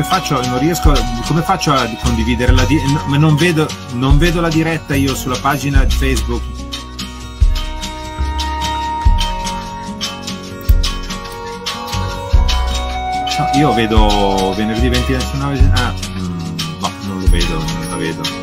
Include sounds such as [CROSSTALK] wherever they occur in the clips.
come faccio, non riesco, come faccio a condividere la di- no, non, vedo, non vedo la diretta io sulla pagina di Facebook. No, io vedo venerdì 29 ah, mm, no, non lo vedo, non la vedo.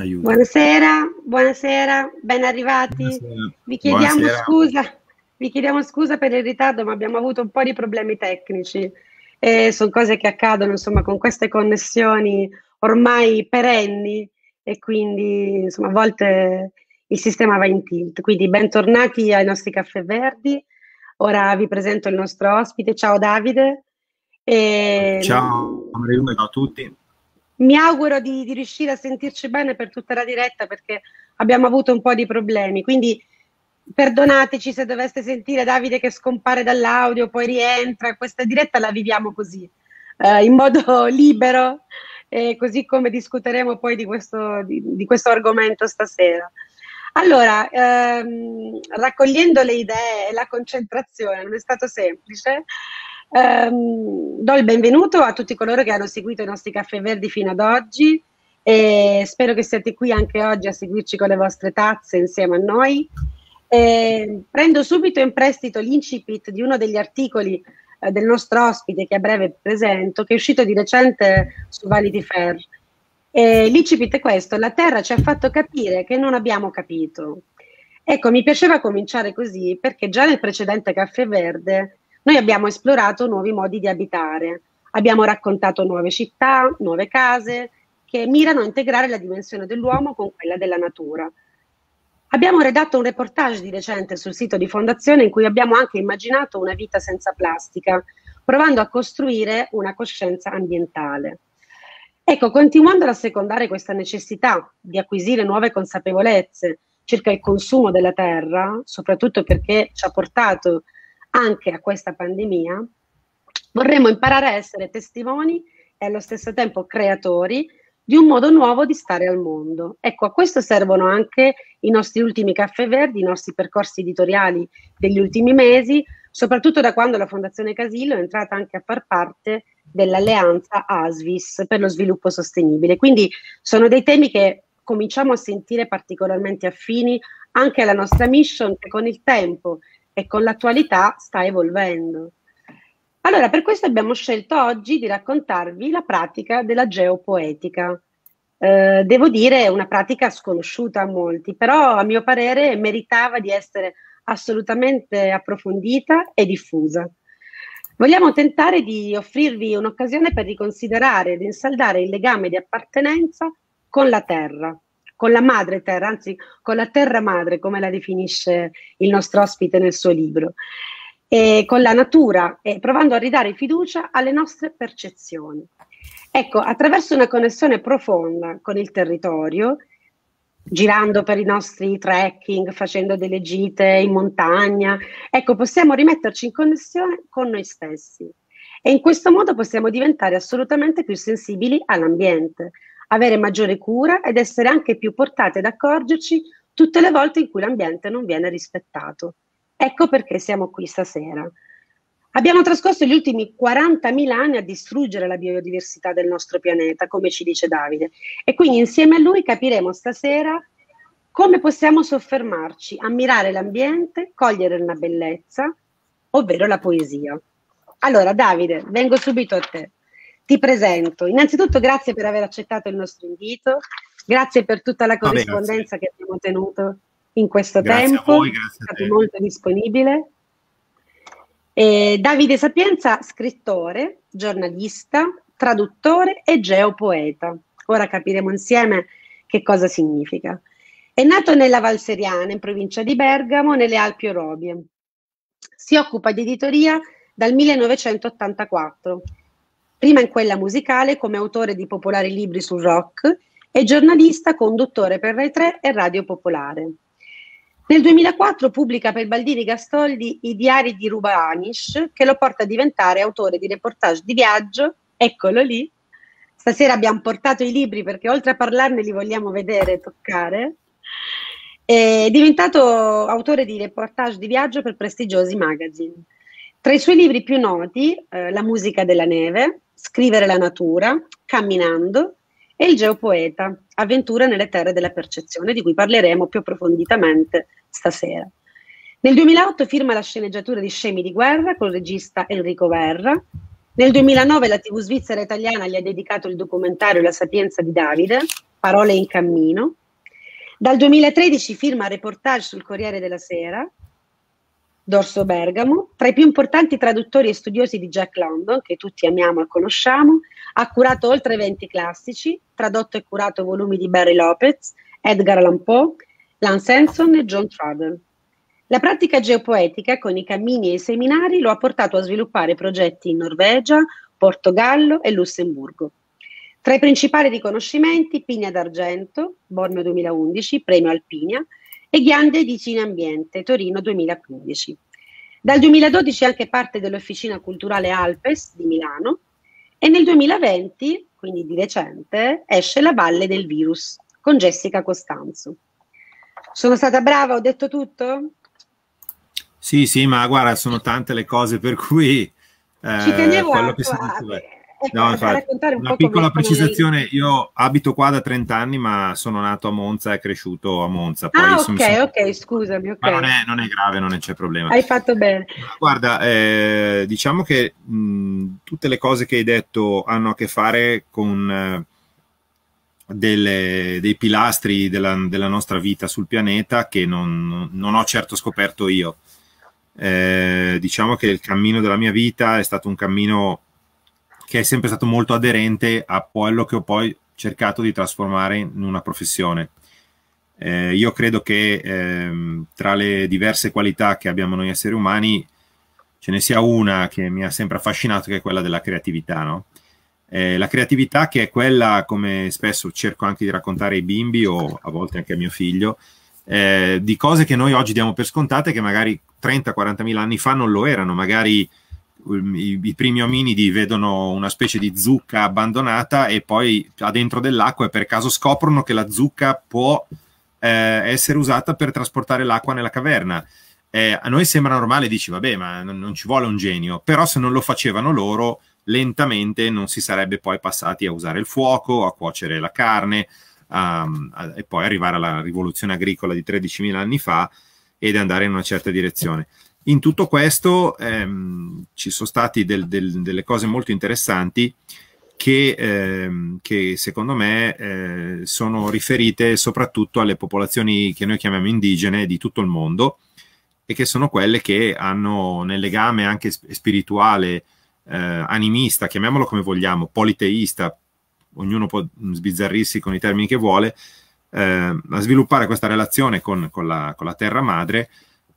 Aiuto. Buonasera, buonasera, ben arrivati. Buonasera. Vi, chiediamo buonasera. Scusa, vi chiediamo scusa per il ritardo, ma abbiamo avuto un po' di problemi tecnici. Eh, sono cose che accadono, insomma, con queste connessioni ormai perenni e quindi, insomma, a volte il sistema va in tilt. Quindi bentornati ai nostri caffè verdi. Ora vi presento il nostro ospite. Ciao Davide. E... Ciao, ciao a tutti mi auguro di, di, riuscire a sentirci bene per tutta la diretta perché abbiamo avuto un po' di problemi. Quindi perdonateci se doveste sentire Davide che scompare dall'audio, poi rientra. Questa diretta la viviamo così, eh, in modo [LAUGHS] libero, eh, così come discuteremo poi di questo, di, di questo argomento stasera. Allora, ehm, raccogliendo le idee e la concentrazione, non è stato semplice, Um, do il benvenuto a tutti coloro che hanno seguito i nostri caffè verdi fino ad oggi e spero che siate qui anche oggi a seguirci con le vostre tazze insieme a noi. E ehm, prendo subito in prestito l'incipit di uno degli articoli eh, del nostro ospite che a breve presento, che è uscito di recente su Vanity Fair. E l'incipit è questo, la Terra ci ha fatto capire che non abbiamo capito. Ecco, mi piaceva cominciare così perché già nel precedente Caffè Verde noi abbiamo esplorato nuovi modi di abitare, abbiamo raccontato nuove città, nuove case che mirano a integrare la dimensione dell'uomo con quella della natura. Abbiamo redatto un reportage di recente sul sito di Fondazione in cui abbiamo anche immaginato una vita senza plastica, provando a costruire una coscienza ambientale. Ecco, continuando ad assecondare questa necessità di acquisire nuove consapevolezze circa il consumo della terra, soprattutto perché ci ha portato anche a questa pandemia, vorremmo imparare a essere testimoni e allo stesso tempo creatori di un modo nuovo di stare al mondo. Ecco, a questo servono anche i nostri ultimi caffè verdi, i nostri percorsi editoriali degli ultimi mesi, soprattutto da quando la Fondazione Casillo è entrata anche a far parte dell'alleanza ASVIS per lo sviluppo sostenibile. Quindi sono dei temi che cominciamo a sentire particolarmente affini anche alla nostra mission che con il tempo e con l'attualità sta evolvendo. Allora, per questo abbiamo scelto oggi di raccontarvi la pratica della geopoetica. Eh, devo dire, è una pratica sconosciuta a molti, però a mio parere meritava di essere assolutamente approfondita e diffusa. Vogliamo tentare di offrirvi un'occasione per riconsiderare e rinsaldare il legame di appartenenza con la terra, con la madre terra, anzi con la terra madre, come la definisce il nostro ospite nel suo libro, e con la natura, e provando a ridare fiducia alle nostre percezioni. Ecco, attraverso una connessione profonda con il territorio, girando per i nostri trekking, facendo delle gite in montagna, ecco, possiamo rimetterci in connessione con noi stessi. E in questo modo possiamo diventare assolutamente più sensibili all'ambiente, avere maggiore cura ed essere anche più portate ad accorgerci tutte le volte in cui l'ambiente non viene rispettato. Ecco perché siamo qui stasera. Abbiamo trascorso gli ultimi 40.000 anni a distruggere la biodiversità del nostro pianeta, come ci dice Davide, e quindi insieme a lui capiremo stasera come possiamo soffermarci, ammirare l'ambiente, cogliere una bellezza, ovvero la poesia. Allora Davide, vengo subito a te ti presento. Innanzitutto grazie per aver accettato il nostro invito, grazie per tutta la corrispondenza Vabbè, che abbiamo tenuto in questo grazie tempo, voi, è stato molto disponibile. E Davide Sapienza, scrittore, giornalista, traduttore e geopoeta. Ora capiremo insieme che cosa significa. È nato nella Valseriana, in provincia di Bergamo, nelle Alpi Orobie. Si occupa di editoria dal 1984 prima in quella musicale come autore di popolari libri sul rock e giornalista conduttore per Rai 3 e Radio Popolare. Nel 2004 pubblica per Baldini Gastoldi I diari di Rubanish, che lo porta a diventare autore di reportage di viaggio, eccolo lì. Stasera abbiamo portato i libri perché oltre a parlarne li vogliamo vedere e toccare. È diventato autore di reportage di viaggio per prestigiosi magazine. Tra i suoi libri più noti, eh, La musica della neve, Scrivere la natura, Camminando e Il geopoeta, Avventura nelle terre della percezione, di cui parleremo più approfonditamente stasera. Nel 2008 firma la sceneggiatura di Scemi di guerra col regista Enrico Verra. Nel 2009 la TV svizzera italiana gli ha dedicato il documentario La sapienza di Davide, Parole in cammino. Dal 2013 firma reportage sul Corriere della Sera Dorso Bergamo, tra i più importanti traduttori e studiosi di Jack London, che tutti amiamo e conosciamo, ha curato oltre 20 classici, tradotto e curato volumi di Barry Lopez, Edgar Allan Poe, Lance Henson e John Trudel. La pratica geopoetica con i cammini e i seminari lo ha portato a sviluppare progetti in Norvegia, Portogallo e Lussemburgo. Tra i principali riconoscimenti, Pigna d'Argento, Borneo 2011, Premio Alpinia, e Ghiande di Cine Ambiente, Torino 2015. Dal 2012 è anche parte dell'Officina Culturale Alpes di Milano e nel 2020, quindi di recente, esce La Valle del Virus con Jessica Costanzo. Sono stata brava, ho detto tutto? Sì, sì, ma guarda, sono tante le cose per cui... Eh, Ci tenevo eh, a, a, No, infatti, una piccola precisazione, lei... io abito qua da 30 anni ma sono nato a Monza e cresciuto a Monza. Poi ah ok, sono... ok, scusami. Okay. Non, è, non, è, grave, non c'è problema. Hai fatto bene. Guarda, eh, diciamo che mh, tutte le cose che hai detto hanno a che fare con eh, delle, dei pilastri della, della, nostra vita sul pianeta che non, non ho certo scoperto io. Eh, diciamo che il cammino della mia vita è stato un cammino che è sempre stato molto aderente a quello che ho poi cercato di trasformare in una professione. Eh, io credo che ehm, tra le diverse qualità che abbiamo noi esseri umani ce ne sia una che mi ha sempre affascinato, che è quella della creatività. No? Eh, la creatività che è quella, come spesso cerco anche di raccontare ai bimbi o a volte anche a mio figlio, eh, di cose che noi oggi diamo per scontate che magari 30-40 mila anni fa non lo erano, magari Um, i, i, primi ominidi vedono una specie di zucca abbandonata e poi dentro dell'acqua e per caso scoprono che la zucca può eh, essere usata per trasportare l'acqua nella caverna. Eh, a noi sembra normale, dici vabbè, ma non, non, ci vuole un genio, però se non lo facevano loro, lentamente non si sarebbe poi passati a usare il fuoco, a cuocere la carne a, a, e poi arrivare alla rivoluzione agricola di 13.000 anni fa ed andare in una certa direzione. In tutto questo ehm, ci sono state del, del, delle cose molto interessanti che, ehm, che secondo me eh, sono riferite soprattutto alle popolazioni che noi chiamiamo indigene di tutto il mondo e che sono quelle che hanno nel legame anche spirituale, eh, animista, chiamiamolo come vogliamo, politeista, ognuno può sbizzarrirsi con i termini che vuole, eh, a sviluppare questa relazione con, con, la, con la terra madre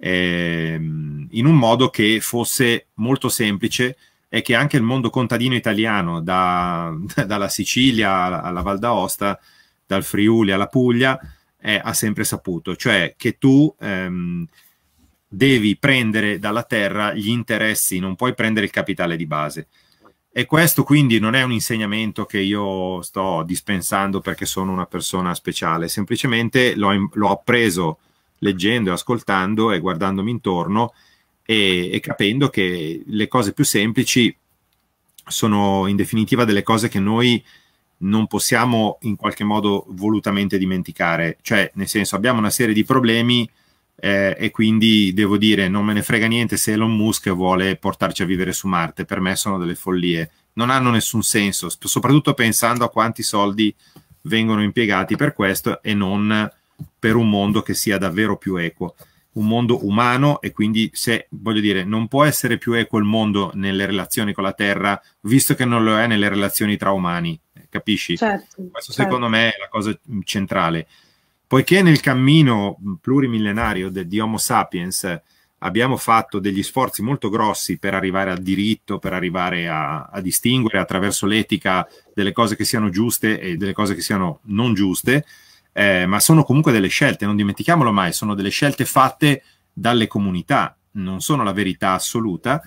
ehm, in un modo che fosse molto semplice e che anche il mondo contadino italiano, da, [LAUGHS] dalla Sicilia alla, alla Val d'Aosta, dal Friuli alla Puglia, eh, ha sempre saputo, cioè che tu ehm, devi prendere dalla terra gli interessi, non puoi prendere il capitale di base. E questo quindi non è un insegnamento che io sto dispensando perché sono una persona speciale, semplicemente l'ho, l'ho appreso leggendo e ascoltando e guardandomi intorno e, e capendo che le cose più semplici sono in definitiva delle cose che noi non possiamo in qualche modo volutamente dimenticare, cioè nel senso abbiamo una serie di problemi eh, e quindi devo dire non me ne frega niente se Elon Musk vuole portarci a vivere su Marte, per me sono delle follie, non hanno nessun senso, soprattutto pensando a quanti soldi vengono impiegati per questo e non per un mondo che sia davvero più equo un mondo umano e quindi se voglio dire non può essere più equo il mondo nelle relazioni con la terra visto che non lo è nelle relazioni tra umani eh, capisci certo, questo certo. secondo me è la cosa centrale poiché nel cammino plurimillenario de, di Homo sapiens abbiamo fatto degli sforzi molto grossi per arrivare al diritto per arrivare a, a distinguere attraverso l'etica delle cose che siano giuste e delle cose che siano non giuste eh, ma sono comunque delle scelte, non dimentichiamolo mai, sono delle scelte fatte dalle comunità, non sono la verità assoluta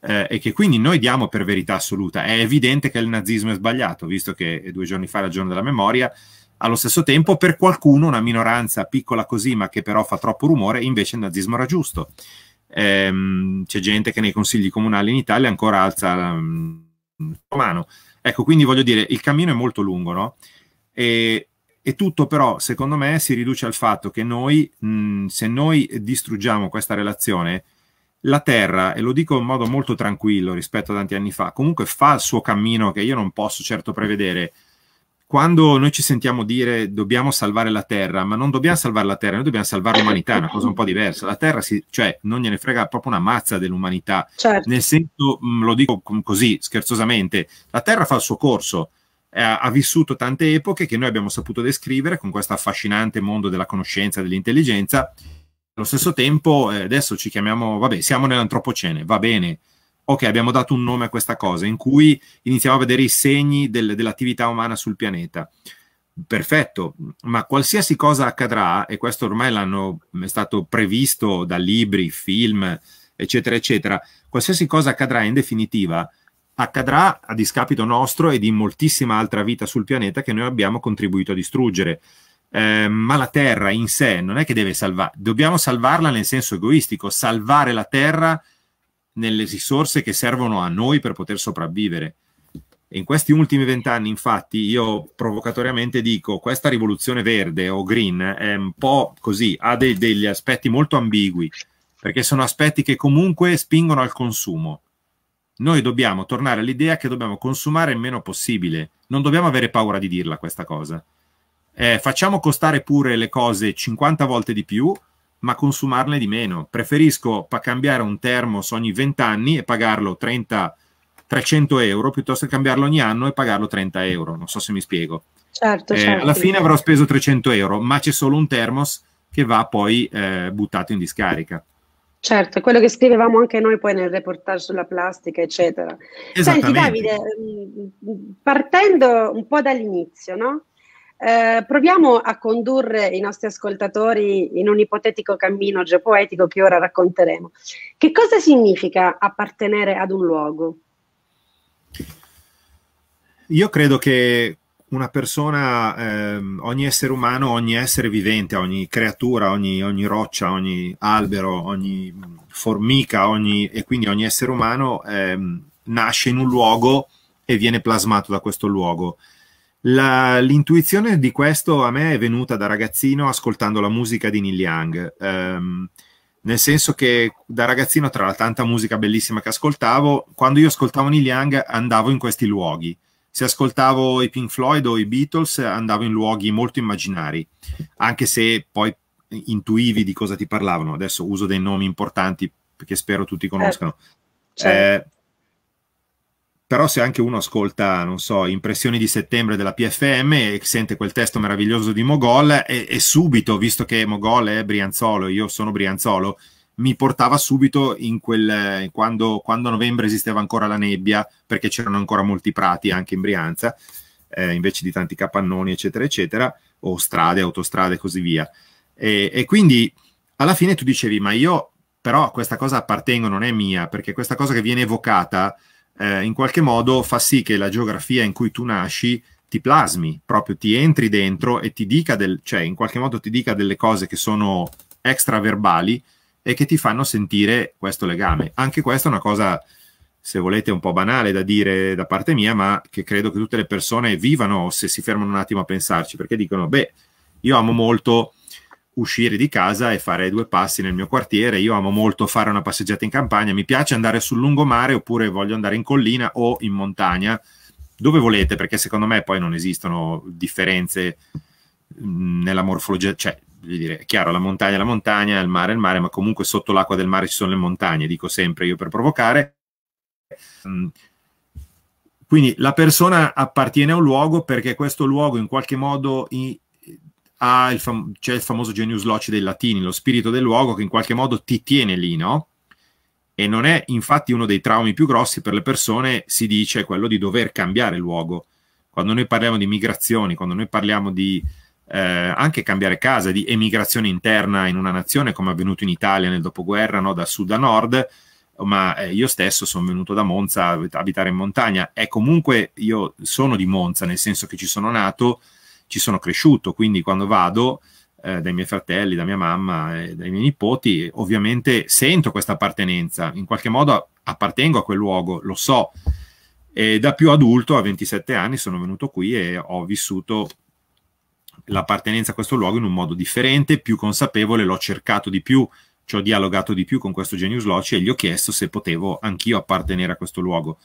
eh, e che quindi noi diamo per verità assoluta. È evidente che il nazismo è sbagliato, visto che due giorni fa era il giorno della memoria, allo stesso tempo per qualcuno, una minoranza piccola così ma che però fa troppo rumore, invece il nazismo era giusto. Ehm, c'è gente che nei consigli comunali in Italia ancora alza ehm, la um, mano. Ecco, quindi voglio dire, il cammino è molto lungo, no? E e tutto però, secondo me, si riduce al fatto che noi, mh, se noi distruggiamo questa relazione, la Terra, e lo dico in modo molto tranquillo rispetto a tanti anni fa, comunque fa il suo cammino che io non posso certo prevedere. Quando noi ci sentiamo dire dobbiamo salvare la Terra, ma non dobbiamo salvare la Terra, noi dobbiamo salvare l'umanità, è una cosa un po' diversa. La Terra, si, cioè, non gliene frega proprio una mazza dell'umanità. Certo. Nel senso, lo dico così, scherzosamente, la Terra fa il suo corso, eh, ha vissuto tante epoche che noi abbiamo saputo descrivere con questo affascinante mondo della conoscenza e dell'intelligenza. Allo stesso tempo, eh, adesso ci chiamiamo, vabbè, siamo nell'antropocene, va bene. Ok, abbiamo dato un nome a questa cosa in cui iniziamo a vedere i segni del, dell'attività umana sul pianeta. Perfetto, ma qualsiasi cosa accadrà, e questo ormai l'hanno, è stato previsto da libri, film, eccetera, eccetera, qualsiasi cosa accadrà in definitiva, accadrà a discapito nostro e di moltissima altra vita sul pianeta che noi abbiamo contribuito a distruggere. Eh, ma la Terra in sé non è che deve salvare, dobbiamo salvarla nel senso egoistico, salvare la Terra nelle risorse che servono a noi per poter sopravvivere. in questi ultimi vent'anni, infatti, io provocatoriamente dico questa rivoluzione verde o green è un po' così, ha dei, degli aspetti molto ambigui, perché sono aspetti che comunque spingono al consumo noi dobbiamo tornare all'idea che dobbiamo consumare il meno possibile. Non dobbiamo avere paura di dirla questa cosa. Eh, facciamo costare pure le cose 50 volte di più, ma consumarle di meno. Preferisco cambiare un termos ogni 20 anni e pagarlo 30, 300 euro piuttosto che cambiarlo ogni anno e pagarlo 30 euro. Non so se mi spiego. Certo, eh, certo. Alla fine avrò speso 300 euro, ma c'è solo un termos che va poi eh, buttato in discarica. Certo, è quello che scrivevamo anche noi poi nel reportage sulla plastica, eccetera. Senti Davide, mm, partendo un po' dall'inizio, no? eh, proviamo a condurre i nostri ascoltatori in un ipotetico cammino geopoetico che ora racconteremo. Che cosa significa appartenere ad un luogo? Io credo che una persona, ehm, ogni essere umano, ogni essere vivente, ogni creatura, ogni, ogni roccia, ogni albero, ogni formica, ogni, e quindi ogni essere umano ehm, nasce in un luogo e viene plasmato da questo luogo. l'intuizione di questo a me è venuta da ragazzino ascoltando la musica di Neil Young. Ehm, nel senso che da ragazzino, tra la tanta musica bellissima che ascoltavo, quando io ascoltavo Neil Young andavo in questi luoghi se ascoltavo i Pink Floyd o i Beatles andavo in luoghi molto immaginari, anche se poi intuivi di cosa ti parlavano. Adesso uso dei nomi importanti che spero tutti eh, conoscano. Eh, eh, però se anche uno ascolta, non so, Impressioni di settembre della PFM e sente quel testo meraviglioso di Mogol e, e subito, visto che Mogol è Brianzolo, io sono Brianzolo, mi portava subito in quel, quando, quando, a novembre esisteva ancora la nebbia, perché c'erano ancora molti prati anche in Brianza, eh, invece di tanti capannoni, eccetera, eccetera, o strade, autostrade e così via. E, e, quindi alla fine tu dicevi, ma io però questa cosa appartengo, non è mia, perché questa cosa che viene evocata eh, in qualche modo fa sì che la geografia in cui tu nasci ti plasmi, proprio ti entri dentro e ti dica, del, cioè in qualche modo ti dica delle cose che sono extraverbali e che ti fanno sentire questo legame. Anche questa è una cosa, se volete, un po' banale da dire da parte mia, ma che credo che tutte le persone vivano se si fermano un attimo a pensarci, perché dicono, beh, io amo molto uscire di casa e fare due passi nel mio quartiere, io amo molto fare una passeggiata in campagna, mi piace andare sul lungomare oppure voglio andare in collina o in montagna, dove volete, perché secondo me poi non esistono differenze mm, nella morfologia, cioè voglio dire, è chiaro, la montagna è la montagna, il mare è il mare, ma comunque sotto l'acqua del mare ci sono le montagne, dico sempre io per provocare. Mm. Quindi la persona appartiene a un luogo perché questo luogo in qualche modo ha il, fam cioè il famoso genius loci dei latini, lo spirito del luogo che in qualche modo ti tiene lì, no? E non è infatti uno dei traumi più grossi per le persone, si dice, quello di dover cambiare luogo. Quando noi parliamo di migrazioni, quando noi parliamo di eh, anche cambiare casa, di emigrazione interna in una nazione come è avvenuto in Italia nel dopoguerra, no? da sud a nord, ma eh, io stesso sono venuto da Monza a abitare in montagna e comunque io sono di Monza, nel senso che ci sono nato, ci sono cresciuto, quindi quando vado eh, dai miei fratelli, da mia mamma e dai miei nipoti, ovviamente sento questa appartenenza, in qualche modo appartengo a quel luogo, lo so. E da più adulto, a 27 anni, sono venuto qui e ho vissuto l'appartenenza a questo luogo in un modo differente, più consapevole, l'ho cercato di più, ci ho dialogato di più con questo Genius Loci e gli ho chiesto se potevo anch'io appartenere a questo luogo.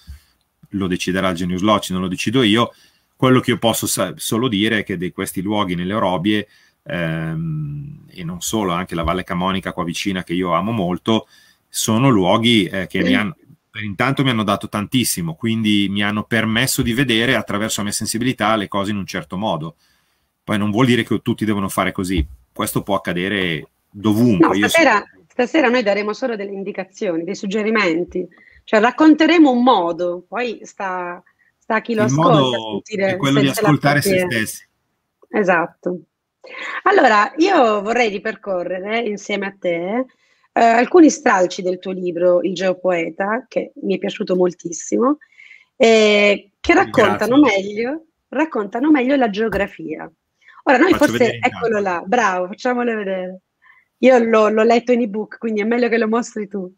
Lo deciderà il Genius Loci, non lo decido io. Quello che io posso solo dire è che di questi luoghi nelle Orobie, ehm, e non solo, anche la Valle Camonica qua vicina che io amo molto, sono luoghi eh, che mi hanno, intanto mi hanno dato tantissimo, quindi mi hanno permesso di vedere attraverso la mia sensibilità le cose in un certo modo poi non vuol dire che tutti devono fare così, questo può accadere dovunque. No, stasera, so... stasera noi daremo solo delle indicazioni, dei suggerimenti, cioè racconteremo un modo, poi sta, sta a chi lo Il ascolta. modo è quello di ascoltare se stessi. Esatto. Allora, io vorrei ripercorrere insieme a te eh, alcuni stralci del tuo libro Il Geopoeta, che mi è piaciuto moltissimo, eh, che raccontano meglio, raccontano meglio la geografia. Ora noi forse, vedere, eccolo là, bravo, facciamolo vedere. Io l'ho, l'ho, letto in ebook, quindi è meglio che lo mostri tu.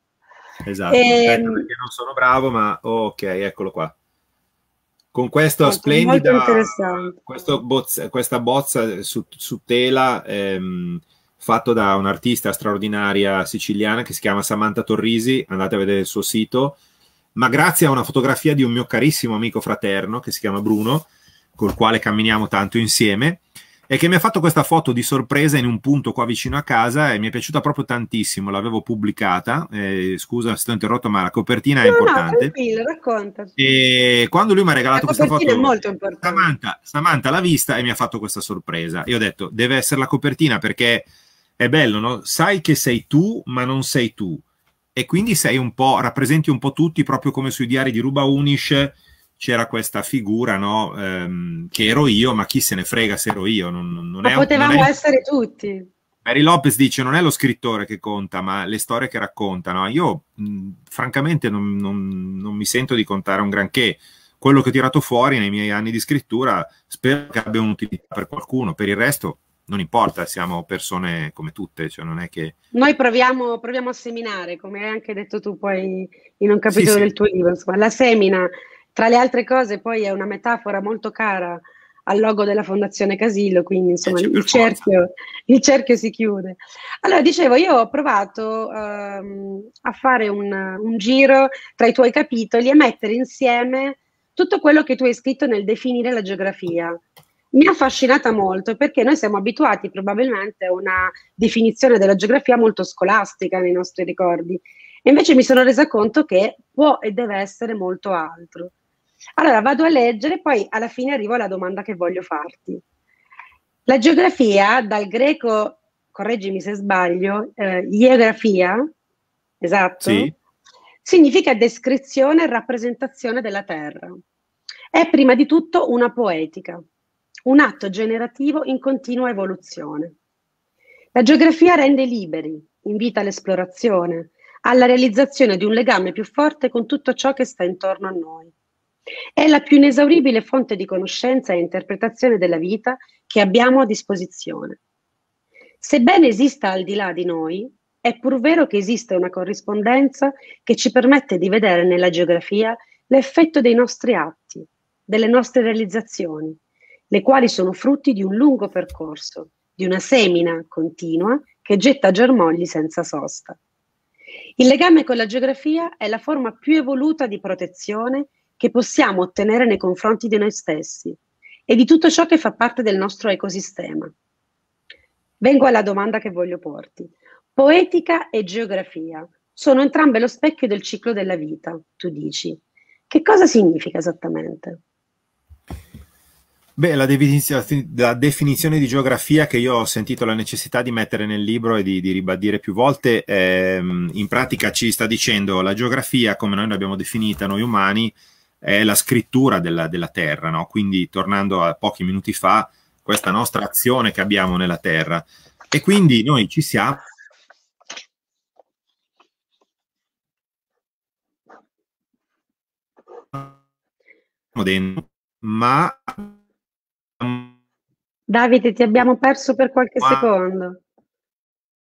Esatto, e... Ehm, certo, perché non sono bravo, ma oh, ok, eccolo qua. Con questo certo, splendida, questo bozza, questa bozza su, su tela ehm, fatto da un'artista straordinaria siciliana che si chiama Samantha Torrisi, andate a vedere il suo sito, ma grazie a una fotografia di un mio carissimo amico fraterno che si chiama Bruno, col quale camminiamo tanto insieme, e che mi ha fatto questa foto di sorpresa in un punto qua vicino a casa e mi è piaciuta proprio tantissimo, l'avevo pubblicata, eh, scusa se ti ho interrotto ma la copertina no, è importante. No, tranquillo, racconta. E quando lui mi ha regalato questa foto, è molto importante. Samantha, Samantha l'ha vista e mi ha fatto questa sorpresa. Io ho detto, deve essere la copertina perché è bello, no? sai che sei tu ma non sei tu e quindi sei un po', rappresenti un po' tutti proprio come sui diari di Ruba Unish c'era questa figura no, ehm, che ero io, ma chi se ne frega se ero io. Non, non ma è, potevamo non è... essere tutti. Mary Lopez dice non è lo scrittore che conta, ma le storie che raccontano. Io mh, francamente non, non, mi sento di contare un granché. Quello che ho tirato fuori nei miei anni di scrittura spero che abbia un'utilità per qualcuno, per il resto non importa, siamo persone come tutte, cioè non è che... Noi proviamo, proviamo a seminare, come hai anche detto tu poi in un capitolo sì, del tuo libro, insomma, la semina tra le altre cose poi è una metafora molto cara al logo della Fondazione Casillo, quindi insomma eh, il cerchio, il cerchio, si chiude. Allora, dicevo, io ho provato ehm, a fare un, un, giro tra i tuoi capitoli e mettere insieme tutto quello che tu hai scritto nel definire la geografia. Mi ha affascinata molto perché noi siamo abituati probabilmente a una definizione della geografia molto scolastica nei nostri ricordi. E invece mi sono resa conto che può e deve essere molto altro. Allora vado a leggere e poi alla fine arrivo alla domanda che voglio farti. La geografia, dal greco, correggimi se sbaglio, eh, geografia, esatto, sì. significa descrizione e rappresentazione della terra. È prima di tutto una poetica, un atto generativo in continua evoluzione. La geografia rende liberi, invita all'esplorazione, alla realizzazione di un legame più forte con tutto ciò che sta intorno a noi. È la più inesauribile fonte di conoscenza e interpretazione della vita che abbiamo a disposizione. Sebbene esista al di là di noi, è pur vero che esiste una corrispondenza che ci permette di vedere nella geografia l'effetto dei nostri atti, delle nostre realizzazioni, le quali sono frutti di un lungo percorso, di una semina continua che getta germogli senza sosta. Il legame con la geografia è la forma più evoluta di protezione che possiamo ottenere nei confronti di noi stessi e di tutto ciò che fa parte del nostro ecosistema. Vengo alla domanda che voglio porti. Poetica e geografia sono entrambe lo specchio del ciclo della vita, tu dici. Che cosa significa esattamente? Beh, la, definizione di geografia che io ho sentito la necessità di mettere nel libro e di, di ribadire più volte, ehm, in pratica ci sta dicendo la geografia, come noi l'abbiamo definita, noi umani, è la scrittura della, della terra, no? quindi tornando a pochi minuti fa, questa nostra azione che abbiamo nella terra. E quindi noi ci siamo dentro, ma Davide ti abbiamo perso per qualche secondo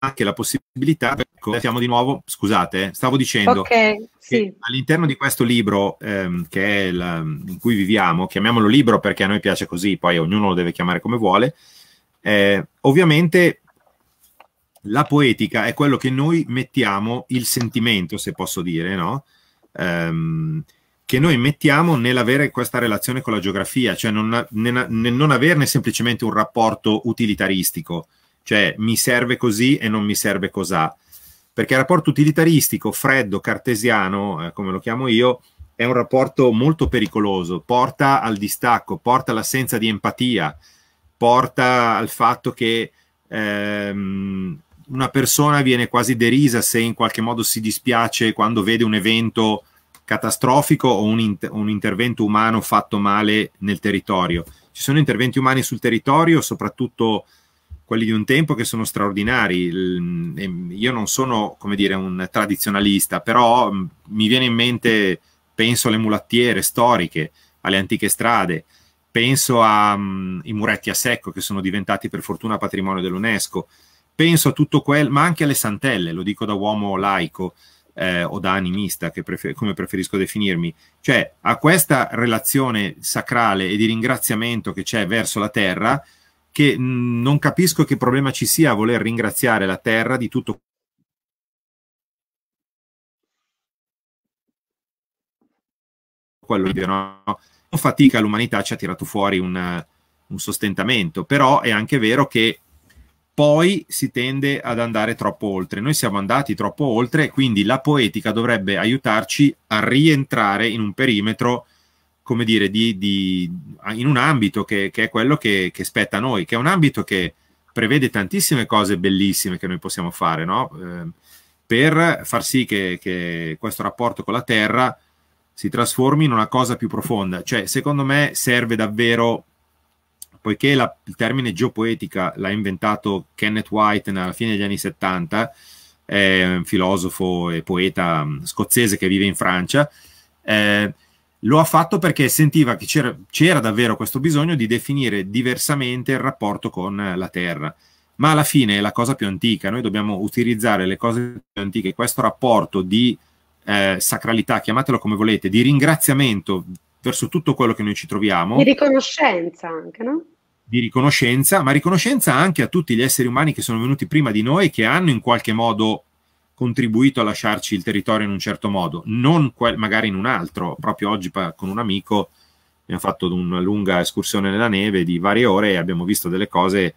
anche la possibilità, ecco, siamo di nuovo, scusate, eh, stavo dicendo okay, sì. all'interno di questo libro ehm, che è la, in cui viviamo, chiamiamolo libro perché a noi piace così, poi ognuno lo deve chiamare come vuole, eh, ovviamente la poetica è quello che noi mettiamo, il sentimento se posso dire, no? Ehm, che noi mettiamo nell'avere questa relazione con la geografia, cioè non, nel, nel non averne semplicemente un rapporto utilitaristico, cioè mi serve così e non mi serve cos'ha. Perché il rapporto utilitaristico, freddo, cartesiano, eh, come lo chiamo io, è un rapporto molto pericoloso, porta al distacco, porta all'assenza di empatia, porta al fatto che ehm, una persona viene quasi derisa se in qualche modo si dispiace quando vede un evento catastrofico o un, inter- un, intervento umano fatto male nel territorio. Ci sono interventi umani sul territorio, soprattutto quelli di un tempo che sono straordinari. Ehm, io non sono, come dire, un tradizionalista, però mm, mi viene in mente, penso alle mulattiere storiche, alle antiche strade, penso ai mm, muretti a secco che sono diventati per fortuna patrimonio dell'UNESCO, penso a tutto quello, ma anche alle santelle, lo dico da uomo laico. Eh, o da animista, prefer come preferisco definirmi, cioè a questa relazione sacrale e di ringraziamento che c'è verso la terra, che mh, mm, non capisco che problema ci sia a voler ringraziare la Terra di tutto quello che no? con fatica l'umanità ci ha tirato fuori un, eh, un sostentamento, però è anche vero che poi si tende ad andare troppo oltre. Noi siamo andati troppo oltre, quindi la poetica dovrebbe aiutarci a rientrare in un perimetro come dire, di, di, in un ambito che, che è quello che, che, spetta a noi, che è un ambito che prevede tantissime cose bellissime che noi possiamo fare, no? eh, per far sì che, che, questo rapporto con la Terra si trasformi in una cosa più profonda. Cioè, secondo me serve davvero, poiché la, il termine geopoetica l'ha inventato Kenneth White alla fine degli anni 70, è un filosofo e poeta mm, scozzese che vive in Francia, eh, lo ha fatto perché sentiva che c'era, davvero questo bisogno di definire diversamente il rapporto con la Terra. Ma alla fine è la cosa più antica, noi dobbiamo utilizzare le cose più antiche, questo rapporto di eh, sacralità, chiamatelo come volete, di ringraziamento verso tutto quello che noi ci troviamo. Di riconoscenza anche, no? Di riconoscenza, ma riconoscenza anche a tutti gli esseri umani che sono venuti prima di noi, che hanno in qualche modo contribuito a lasciarci il territorio in un certo modo, non quel, magari in un altro. Proprio oggi con un amico abbiamo fatto una lunga escursione nella neve di varie ore e abbiamo visto delle cose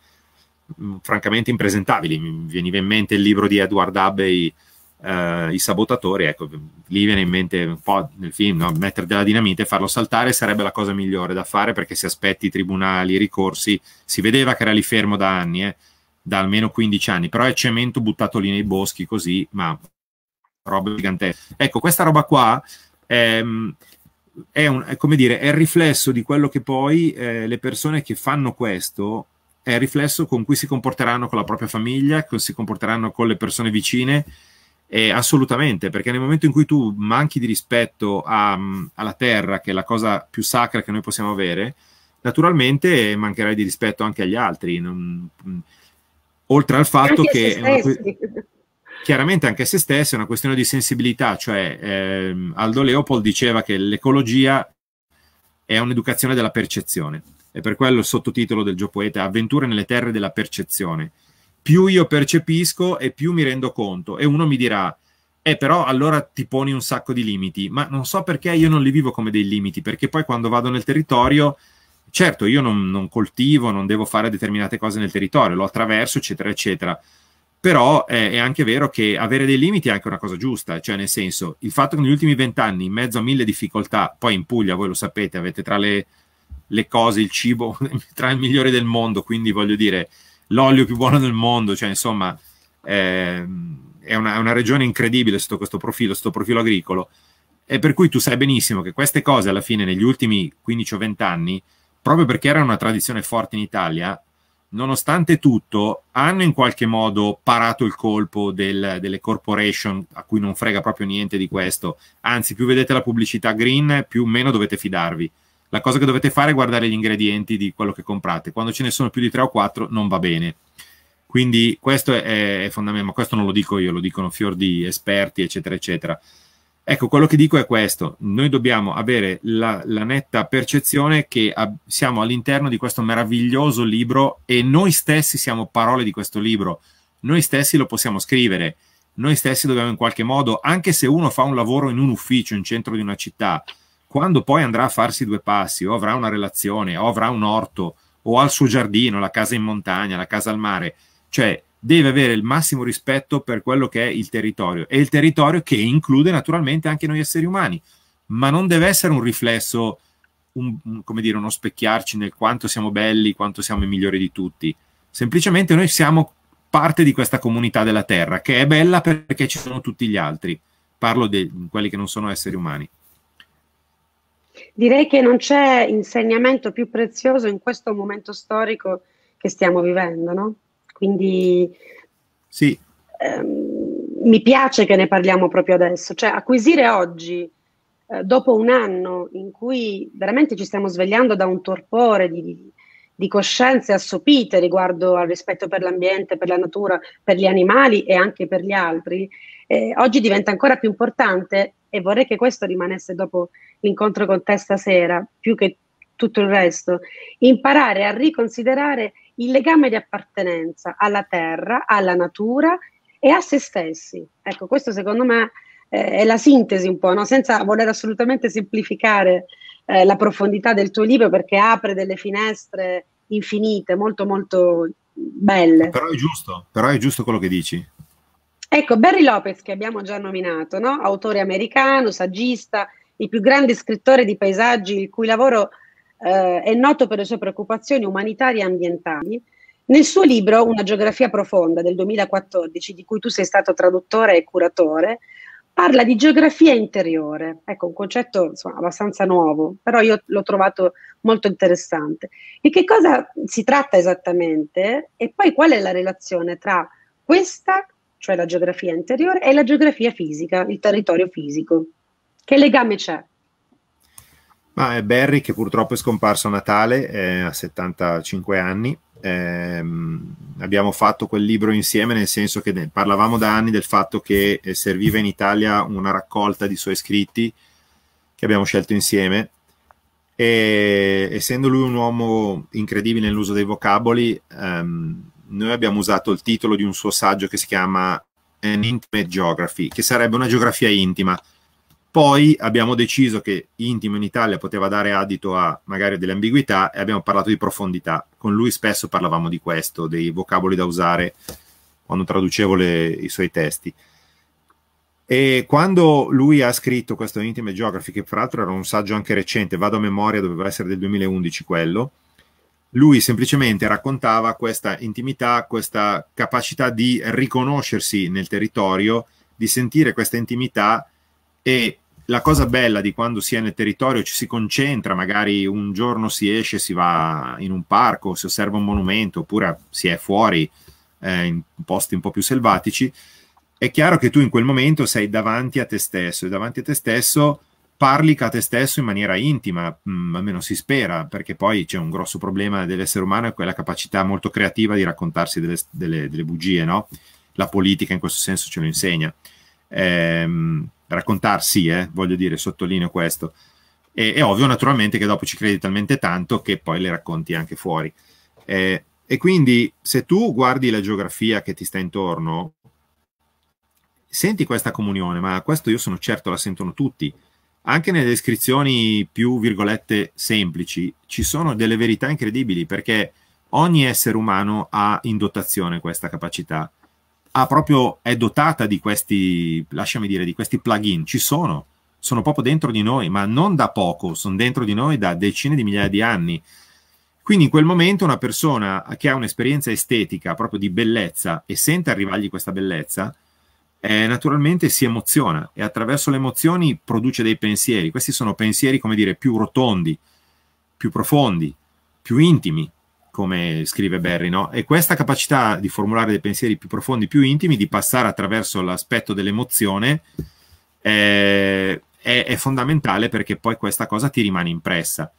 mh, mm, francamente impresentabili. Mi veniva in mente il libro di Edward Abbey, eh, I sabotatori, ecco, lì viene in mente un po' nel film, no? mettere della dinamite e farlo saltare sarebbe la cosa migliore da fare perché si aspetti i tribunali, i ricorsi, si vedeva che era lì fermo da anni. Eh da almeno 15 anni, però è cemento buttato lì nei boschi così, ma roba gigantesca. Ecco, questa roba qua è, ehm, è, un, è come dire, è il riflesso di quello che poi eh, le persone che fanno questo è il riflesso con cui si comporteranno con la propria famiglia, con, si comporteranno con le persone vicine. Eh, assolutamente, perché nel momento in cui tu manchi di rispetto a, alla terra, che è la cosa più sacra che noi possiamo avere, naturalmente mancherai di rispetto anche agli altri. Non, oltre al fatto che una, chiaramente anche se stessa è una questione di sensibilità, cioè ehm, Aldo Leopold diceva che l'ecologia è un'educazione della percezione e per quello il sottotitolo del Giopoeta è Avventure nelle terre della percezione. Più io percepisco e più mi rendo conto e uno mi dirà eh però allora ti poni un sacco di limiti, ma non so perché io non li vivo come dei limiti, perché poi quando vado nel territorio certo io non, non, coltivo, non devo fare determinate cose nel territorio, lo attraverso, eccetera, eccetera. Però è, è, anche vero che avere dei limiti è anche una cosa giusta, cioè nel senso il fatto che negli ultimi vent'anni, in mezzo a mille difficoltà, poi in Puglia, voi lo sapete, avete tra le, le cose il cibo [LAUGHS] tra i migliori del mondo, quindi voglio dire l'olio più buono del mondo, cioè insomma eh, è, una, è una regione incredibile sotto questo profilo, sotto profilo agricolo, e per cui tu sai benissimo che queste cose alla fine negli ultimi 15 o 20 anni proprio perché era una tradizione forte in Italia, nonostante tutto, hanno in qualche modo parato il colpo del, delle corporation a cui non frega proprio niente di questo. Anzi, più vedete la pubblicità green, più meno dovete fidarvi. La cosa che dovete fare è guardare gli ingredienti di quello che comprate. Quando ce ne sono più di 3 o 4 non va bene. Quindi questo è fondamentale, ma questo non lo dico io, lo dicono fior di esperti, eccetera, eccetera. Ecco, quello che dico è questo, noi dobbiamo avere la, la netta percezione che a, siamo all'interno di questo meraviglioso libro e noi stessi siamo parole di questo libro, noi stessi lo possiamo scrivere, noi stessi dobbiamo in qualche modo, anche se uno fa un lavoro in un ufficio, in centro di una città, quando poi andrà a farsi due passi o avrà una relazione o avrà un orto o al suo giardino, la casa in montagna, la casa al mare, cioè deve avere il massimo rispetto per quello che è il territorio e il territorio che include naturalmente anche noi esseri umani, ma non deve essere un riflesso, un, come dire, uno specchiarci nel quanto siamo belli, quanto siamo i migliori di tutti. Semplicemente noi siamo parte di questa comunità della Terra, che è bella perché ci sono tutti gli altri. Parlo di quelli che non sono esseri umani. Direi che non c'è insegnamento più prezioso in questo momento storico che stiamo vivendo, no? Quindi sì. ehm, mi piace che ne parliamo proprio adesso, cioè acquisire oggi, eh, dopo un anno in cui veramente ci stiamo svegliando da un torpore di, di coscienze assopite riguardo al rispetto per l'ambiente, per la natura, per gli animali e anche per gli altri, eh, oggi diventa ancora più importante e vorrei che questo rimanesse dopo l'incontro con te stasera, più che tutto il resto, imparare a riconsiderare il legame di appartenenza alla terra, alla natura e a se stessi. Ecco, questo secondo me eh, è la sintesi un po', no? senza voler assolutamente semplificare eh, la profondità del tuo libro perché apre delle finestre infinite, molto molto belle. Però è giusto, però è giusto quello che dici. Ecco, Barry Lopez, che abbiamo già nominato, no? autore americano, saggista, il più grande scrittore di paesaggi il cui lavoro eh, è noto per le sue preoccupazioni umanitarie e ambientali. Nel suo libro Una geografia profonda del 2014, di cui tu sei stato traduttore e curatore, parla di geografia interiore, ecco un concetto insomma, abbastanza nuovo, però io l'ho trovato molto interessante. Di che cosa si tratta esattamente e poi qual è la relazione tra questa, cioè la geografia interiore, e la geografia fisica, il territorio fisico? Che legame c'è? Ma è Barry che purtroppo è scomparso a Natale, eh, a 75 anni. Eh, abbiamo fatto quel libro insieme nel senso che parlavamo da anni del fatto che eh, serviva in Italia una raccolta di suoi scritti che abbiamo scelto insieme e essendo lui un uomo incredibile nell'uso dei vocaboli ehm, noi abbiamo usato il titolo di un suo saggio che si chiama An Intimate Geography che sarebbe una geografia intima poi abbiamo deciso che intimo in Italia poteva dare adito a magari delle ambiguità e abbiamo parlato di profondità. Con lui spesso parlavamo di questo, dei vocaboli da usare quando traducevo le, i suoi testi. E quando lui ha scritto questo Intime Geography, che fra l'altro era un saggio anche recente, vado a memoria, doveva essere del 2011 quello, lui semplicemente raccontava questa intimità, questa capacità di riconoscersi nel territorio, di sentire questa intimità e la cosa bella di quando si è nel territorio ci si concentra, magari un giorno si esce, si va in un parco, si osserva un monumento, oppure si è fuori eh, in posti un po' più selvatici, è chiaro che tu in quel momento sei davanti a te stesso e davanti a te stesso parli a te stesso in maniera intima, mh, mm, almeno si spera, perché poi c'è un grosso problema dell'essere umano, è quella capacità molto creativa di raccontarsi delle, delle, delle bugie, no? La politica in questo senso ce lo insegna. Ehm, raccontarsi, eh, voglio dire, sottolineo questo. E, è ovvio naturalmente che dopo ci credi talmente tanto che poi le racconti anche fuori. Eh, e quindi se tu guardi la geografia che ti sta intorno, senti questa comunione, ma questo io sono certo la sentono tutti. Anche nelle descrizioni più, virgolette, semplici, ci sono delle verità incredibili perché ogni essere umano ha in dotazione questa capacità ha ah, proprio, è dotata di questi, lasciami dire, di questi plugin, ci sono, sono proprio dentro di noi, ma non da poco, sono dentro di noi da decine di migliaia di anni. Quindi in quel momento una persona che ha un'esperienza estetica, proprio di bellezza, e sente arrivargli questa bellezza, eh, naturalmente si emoziona e attraverso le emozioni produce dei pensieri. Questi sono pensieri, come dire, più rotondi, più profondi, più intimi, come scrive Barry, no? E questa capacità di formulare dei pensieri più profondi, più intimi, di passare attraverso l'aspetto dell'emozione, eh, è, è, fondamentale perché poi questa cosa ti rimane impressa.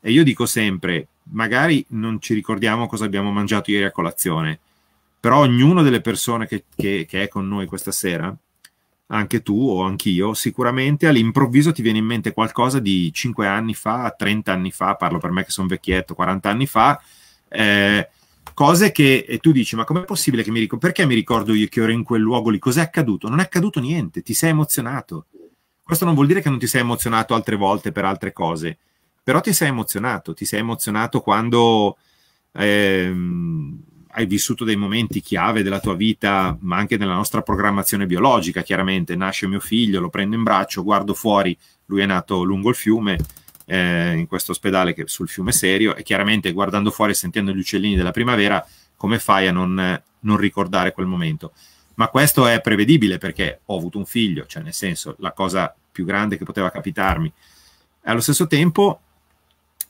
E io dico sempre, magari non ci ricordiamo cosa abbiamo mangiato ieri a colazione, però ognuno delle persone che, che, che è con noi questa sera, anche tu o anch'io, sicuramente all'improvviso ti viene in mente qualcosa di 5 anni fa, 30 anni fa, parlo per me che sono vecchietto, 40 anni fa, eh, cose che tu dici, ma com'è possibile che mi ricordo, perché mi ricordo io che ero in quel luogo lì, cos'è accaduto? Non è accaduto niente, ti sei emozionato. Questo non vuol dire che non ti sei emozionato altre volte per altre cose, però ti sei emozionato, ti sei emozionato quando ehm, hai vissuto dei momenti chiave della tua vita, ma anche nella nostra programmazione biologica, chiaramente. Nasce mio figlio, lo prendo in braccio, guardo fuori, lui è nato lungo il fiume, eh, in questo ospedale che, è sul fiume Serio e chiaramente guardando fuori e sentendo gli uccellini della primavera, come fai a non, non ricordare quel momento? Ma questo è prevedibile perché ho avuto un figlio, cioè nel senso la cosa più grande che poteva capitarmi. Allo stesso tempo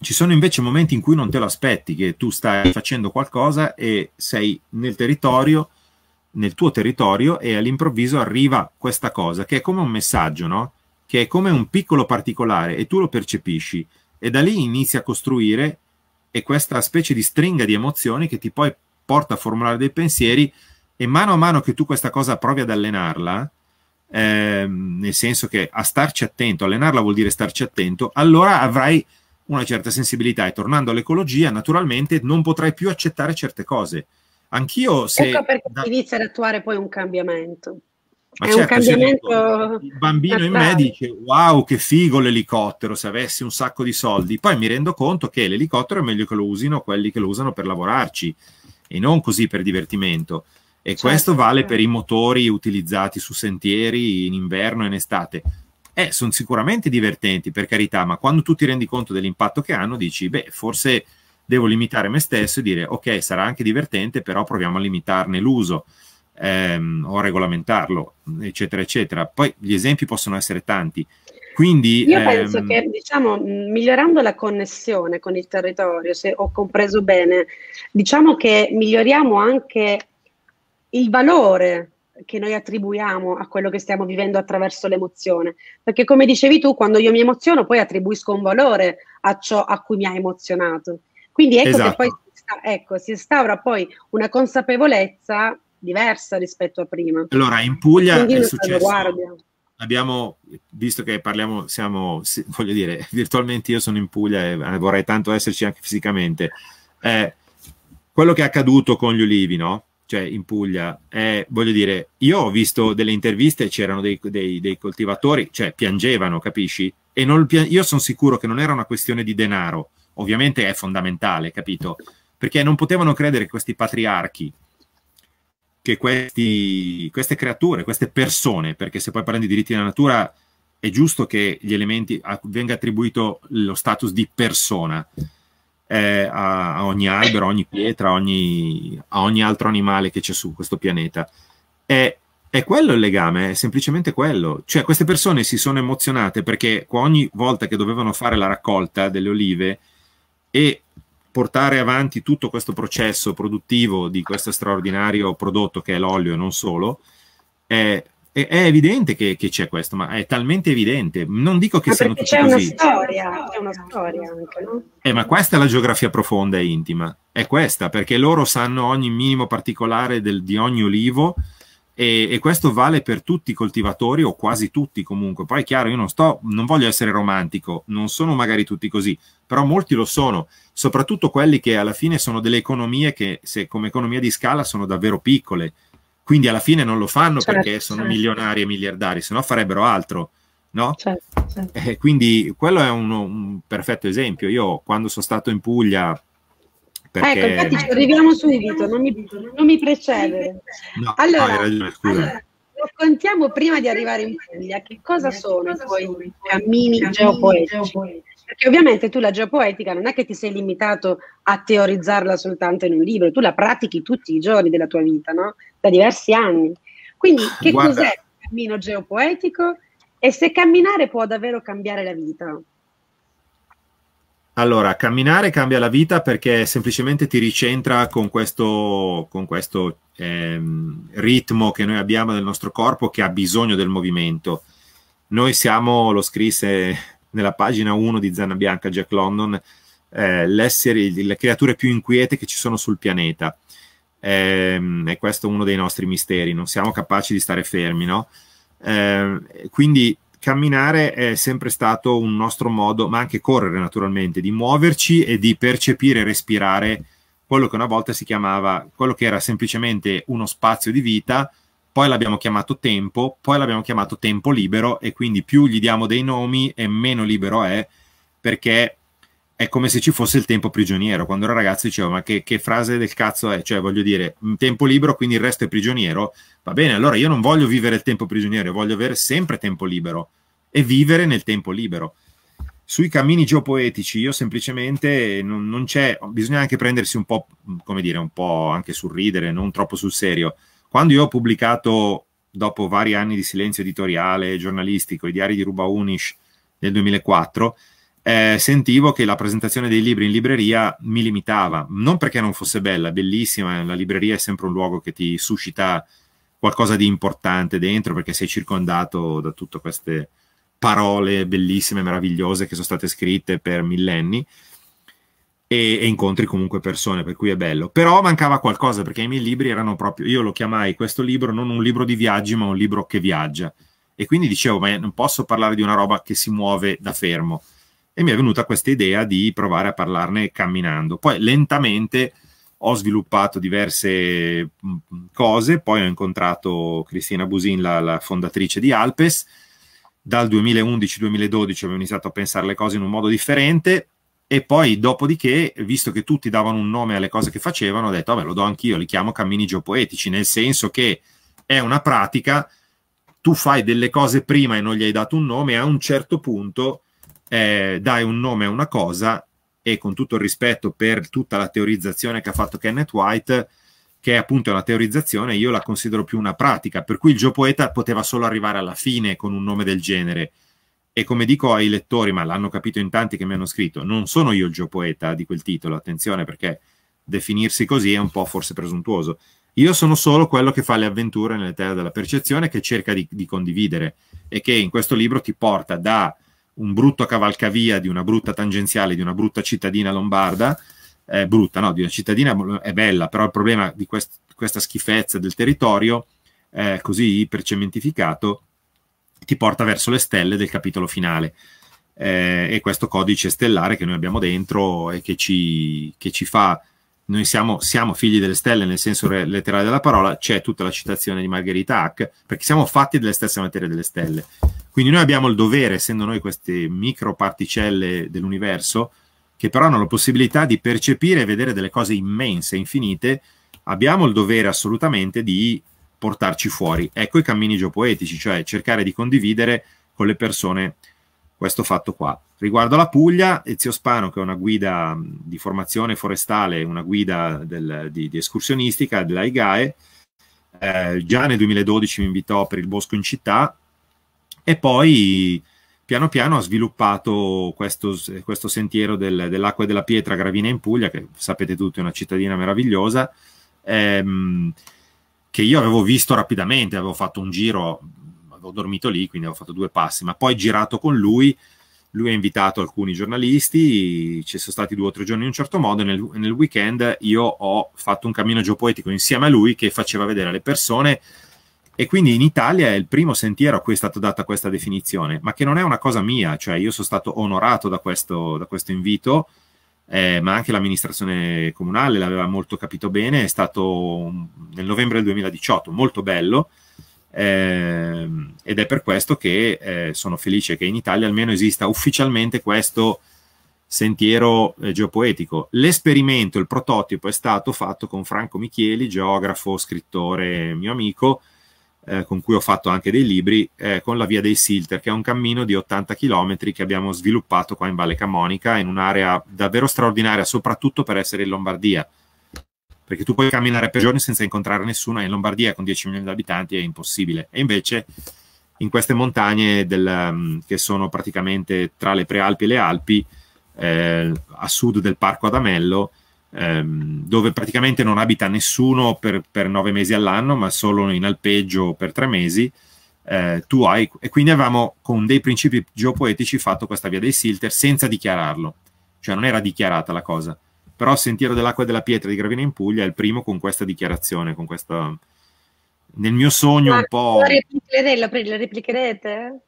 ci sono invece momenti in cui non te lo aspetti, che tu stai facendo qualcosa e sei nel territorio, nel tuo territorio, e all'improvviso arriva questa cosa, che è come un messaggio, no? che è come un piccolo particolare e tu lo percepisci e da lì inizi a costruire e questa specie di stringa di emozioni che ti poi porta a formulare dei pensieri e mano a mano che tu questa cosa provi ad allenarla, eh, nel senso che a starci attento, allenarla vuol dire starci attento, allora avrai una certa sensibilità e tornando all'ecologia, naturalmente non potrai più accettare certe cose. Anch'io se... Ecco perché da... inizi ad attuare poi un cambiamento. Ma è certo, un cambiamento. Il bambino in me dice: Wow, che figo l'elicottero! Se avessi un sacco di soldi, poi mi rendo conto che l'elicottero è meglio che lo usino quelli che lo usano per lavorarci e non così per divertimento. E certo, questo vale certo. per i certo. motori utilizzati su sentieri in inverno e in estate. Eh, sono sicuramente divertenti, per carità, ma quando tu ti rendi conto dell'impatto che hanno, dici: Beh, forse devo limitare me stesso e dire: Ok, sarà anche divertente, però proviamo a limitarne l'uso ehm, o regolamentarlo, eccetera, eccetera. Poi gli esempi possono essere tanti. Quindi, Io ehm... penso che diciamo, migliorando la connessione con il territorio, se ho compreso bene, diciamo che miglioriamo anche il valore che noi attribuiamo a quello che stiamo vivendo attraverso l'emozione. Perché come dicevi tu, quando io mi emoziono poi attribuisco un valore a ciò a cui mi ha emozionato. Quindi ecco esatto. che poi esatto. ecco, si instaura poi una consapevolezza diversa rispetto a prima. Allora, in Puglia Quindi è successo... Abbiamo, visto che parliamo, siamo, voglio dire, [LAUGHS] virtualmente io sono in Puglia e eh, vorrei tanto esserci anche fisicamente. Eh, quello che è accaduto con gli ulivi, no? Cioè in Puglia, è, voglio dire, io ho visto delle interviste, c'erano dei, dei, dei, coltivatori, cioè piangevano, capisci? E non, io sono sicuro che non era una questione di denaro, ovviamente è fondamentale, capito? Perché non potevano credere che questi patriarchi che questi, queste creature, queste persone, perché se poi parliamo di diritti della natura, è giusto che gli elementi a, venga attribuito lo status di persona eh, a, a, ogni albero, a ogni pietra, a ogni, a ogni altro animale che c'è su questo pianeta. È, è quello il legame, è semplicemente quello. Cioè, queste persone si sono emozionate perché ogni volta che dovevano fare la raccolta delle olive e portare avanti tutto questo processo produttivo di questo straordinario prodotto che è l'olio e non solo, è, è, è evidente che, che c'è questo, ma è talmente evidente. Non dico che siano tutti c'è così. Una storia, c'è una storia anche, no? Eh, ma questa è la geografia profonda e intima, è questa, perché loro sanno ogni minimo particolare del, di ogni olivo, e, e, questo vale per tutti i coltivatori o quasi tutti comunque. Poi è chiaro, io non, sto, non voglio essere romantico, non sono magari tutti così, però molti lo sono, soprattutto quelli che alla fine sono delle economie che se come economia di scala sono davvero piccole, quindi alla fine non lo fanno certo, perché sono certo. milionari e miliardari, se no farebbero altro. No? Certo, certo. Eh, quindi quello è uno, un perfetto esempio. Io quando sono stato in Puglia perché... Ecco, infatti ci eh. arriviamo subito, non mi, non mi precedere. No, allora, hai ragione, scusa. Allora, raccontiamo prima di arrivare in Puglia che cosa sono i tuoi cammini geopoetici. Perché ovviamente tu la geopoetica non è che ti sei limitato a teorizzarla soltanto in un libro, tu la pratichi tutti i giorni della tua vita, no? Da diversi anni. Quindi che Guarda. cos'è il cammino geopoetico e se camminare può davvero cambiare la vita? Allora, camminare cambia la vita perché semplicemente ti ricentra con questo, con questo ehm, ritmo che noi abbiamo del nostro corpo che ha bisogno del movimento. Noi siamo, lo scrisse nella pagina 1 di Zanna Bianca Jack London, eh, le creature più inquiete che ci sono sul pianeta. Eh, e questo è uno dei nostri misteri, non siamo capaci di stare fermi, no? Eh, quindi camminare è sempre stato un nostro modo, ma anche correre naturalmente, di muoverci e di percepire e respirare quello che una volta si chiamava, quello che era semplicemente uno spazio di vita, poi l'abbiamo chiamato tempo, poi l'abbiamo chiamato tempo libero e quindi più gli diamo dei nomi e meno libero è perché è come se ci fosse il tempo prigioniero. Quando ero ragazzo dicevo, ma che, che, frase del cazzo è? Cioè, voglio dire, un mm, tempo libero, quindi il resto è prigioniero. Va bene, allora io non voglio vivere il tempo prigioniero, voglio avere sempre tempo libero e vivere nel tempo libero. Sui cammini geopoetici io semplicemente non, non c'è, bisogna anche prendersi un po', mm, come dire, un po' anche sul ridere, non troppo sul serio. Quando io ho pubblicato, dopo vari anni di silenzio editoriale, e giornalistico, i diari di Ruba Unish nel 2004, eh, sentivo che la presentazione dei libri in libreria mi limitava, non perché non fosse bella, bellissima, eh, la libreria è sempre un luogo che ti suscita qualcosa di importante dentro perché sei circondato da tutte queste parole bellissime, meravigliose che sono state scritte per millenni e, e, incontri comunque persone, per cui è bello. Però mancava qualcosa perché i miei libri erano proprio, io lo chiamai questo libro non un libro di viaggi ma un libro che viaggia e quindi dicevo ma non posso parlare di una roba che si muove da fermo e mi è venuta questa idea di provare a parlarne camminando. Poi lentamente ho sviluppato diverse mm, mm, cose, poi ho incontrato Cristina Busin, la, la fondatrice di Alpes, dal 2011-2012 avevo iniziato a pensare le cose in un modo differente e poi dopodiché, visto che tutti davano un nome alle cose che facevano, ho detto, vabbè, lo do anch'io, li chiamo cammini geopoetici, nel senso che è una pratica, tu fai delle cose prima e non gli hai dato un nome, a un certo punto eh, dai un nome a una cosa e con tutto il rispetto per tutta la teorizzazione che ha fatto Kenneth White, che è appunto una teorizzazione, io la considero più una pratica, per cui il geopoeta poteva solo arrivare alla fine con un nome del genere. E come dico ai lettori, ma l'hanno capito in tanti che mi hanno scritto, non sono io il geopoeta di quel titolo, attenzione perché definirsi così è un po' forse presuntuoso. Io sono solo quello che fa le avventure nelle terre della percezione, che cerca di, di condividere e che in questo libro ti porta da un brutto cavalcavia di una brutta tangenziale, di una brutta cittadina lombarda, eh, brutta, no, di una cittadina è bella, però il problema di quest questa schifezza del territorio, eh, così ipercementificato, ti porta verso le stelle del capitolo finale. Eh, e questo codice stellare che noi abbiamo dentro e che ci, che ci fa noi siamo, siamo, figli delle stelle nel senso letterale della parola, c'è tutta la citazione di Margherita Hack, perché siamo fatti delle stesse materie delle stelle. Quindi noi abbiamo il dovere, essendo noi queste microparticelle dell'universo, che però hanno la possibilità di percepire e vedere delle cose immense, infinite, abbiamo il dovere assolutamente di portarci fuori. Ecco i cammini geopoetici, cioè cercare di condividere con le persone questo fatto qua. Riguardo alla Puglia, Ezio Spano, che è una guida di formazione forestale, una guida del, di, di, escursionistica della IGAE, eh, già nel 2012 mi invitò per il bosco in città, e poi piano piano ha sviluppato questo, questo sentiero del, dell'acqua e della pietra Gravina in Puglia, che sapete tutti è una cittadina meravigliosa, ehm, che io avevo visto rapidamente, avevo fatto un giro, avevo dormito lì, quindi avevo fatto due passi, ma poi girato con lui, lui ha invitato alcuni giornalisti, ci sono stati due o tre giorni in un certo modo, nel, nel weekend io ho fatto un cammino geopoetico insieme a lui che faceva vedere alle persone e quindi in Italia è il primo sentiero a cui è stata data questa definizione, ma che non è una cosa mia, cioè io sono stato onorato da questo, da questo invito, eh, ma anche l'amministrazione comunale l'aveva molto capito bene, è stato nel novembre del 2018 molto bello eh, ed è per questo che eh, sono felice che in Italia almeno esista ufficialmente questo sentiero eh, geopoetico. L'esperimento, il prototipo è stato fatto con Franco Michieli, geografo, scrittore, mio amico, eh, con cui ho fatto anche dei libri, eh, con la Via dei Silter, che è un cammino di 80 km che abbiamo sviluppato qua in Valle Camonica, in un'area davvero straordinaria, soprattutto per essere in Lombardia, perché tu puoi camminare per giorni senza incontrare nessuno, e in Lombardia con 10 milioni di abitanti è impossibile. E invece in queste montagne del, mm, che sono praticamente tra le Prealpi e le Alpi, eh, a sud del Parco Adamello, ehm, dove praticamente non abita nessuno per, per, nove mesi all'anno, ma solo in alpeggio per tre mesi. Eh, tu hai, e quindi avevamo con dei principi geopoetici fatto questa via dei Silter senza dichiararlo, cioè non era dichiarata la cosa. Però Sentiero dell'acqua e della pietra di Gravina in Puglia è il primo con questa dichiarazione, con questa nel mio sogno la, un po'. Lo replicherete? La replicherete?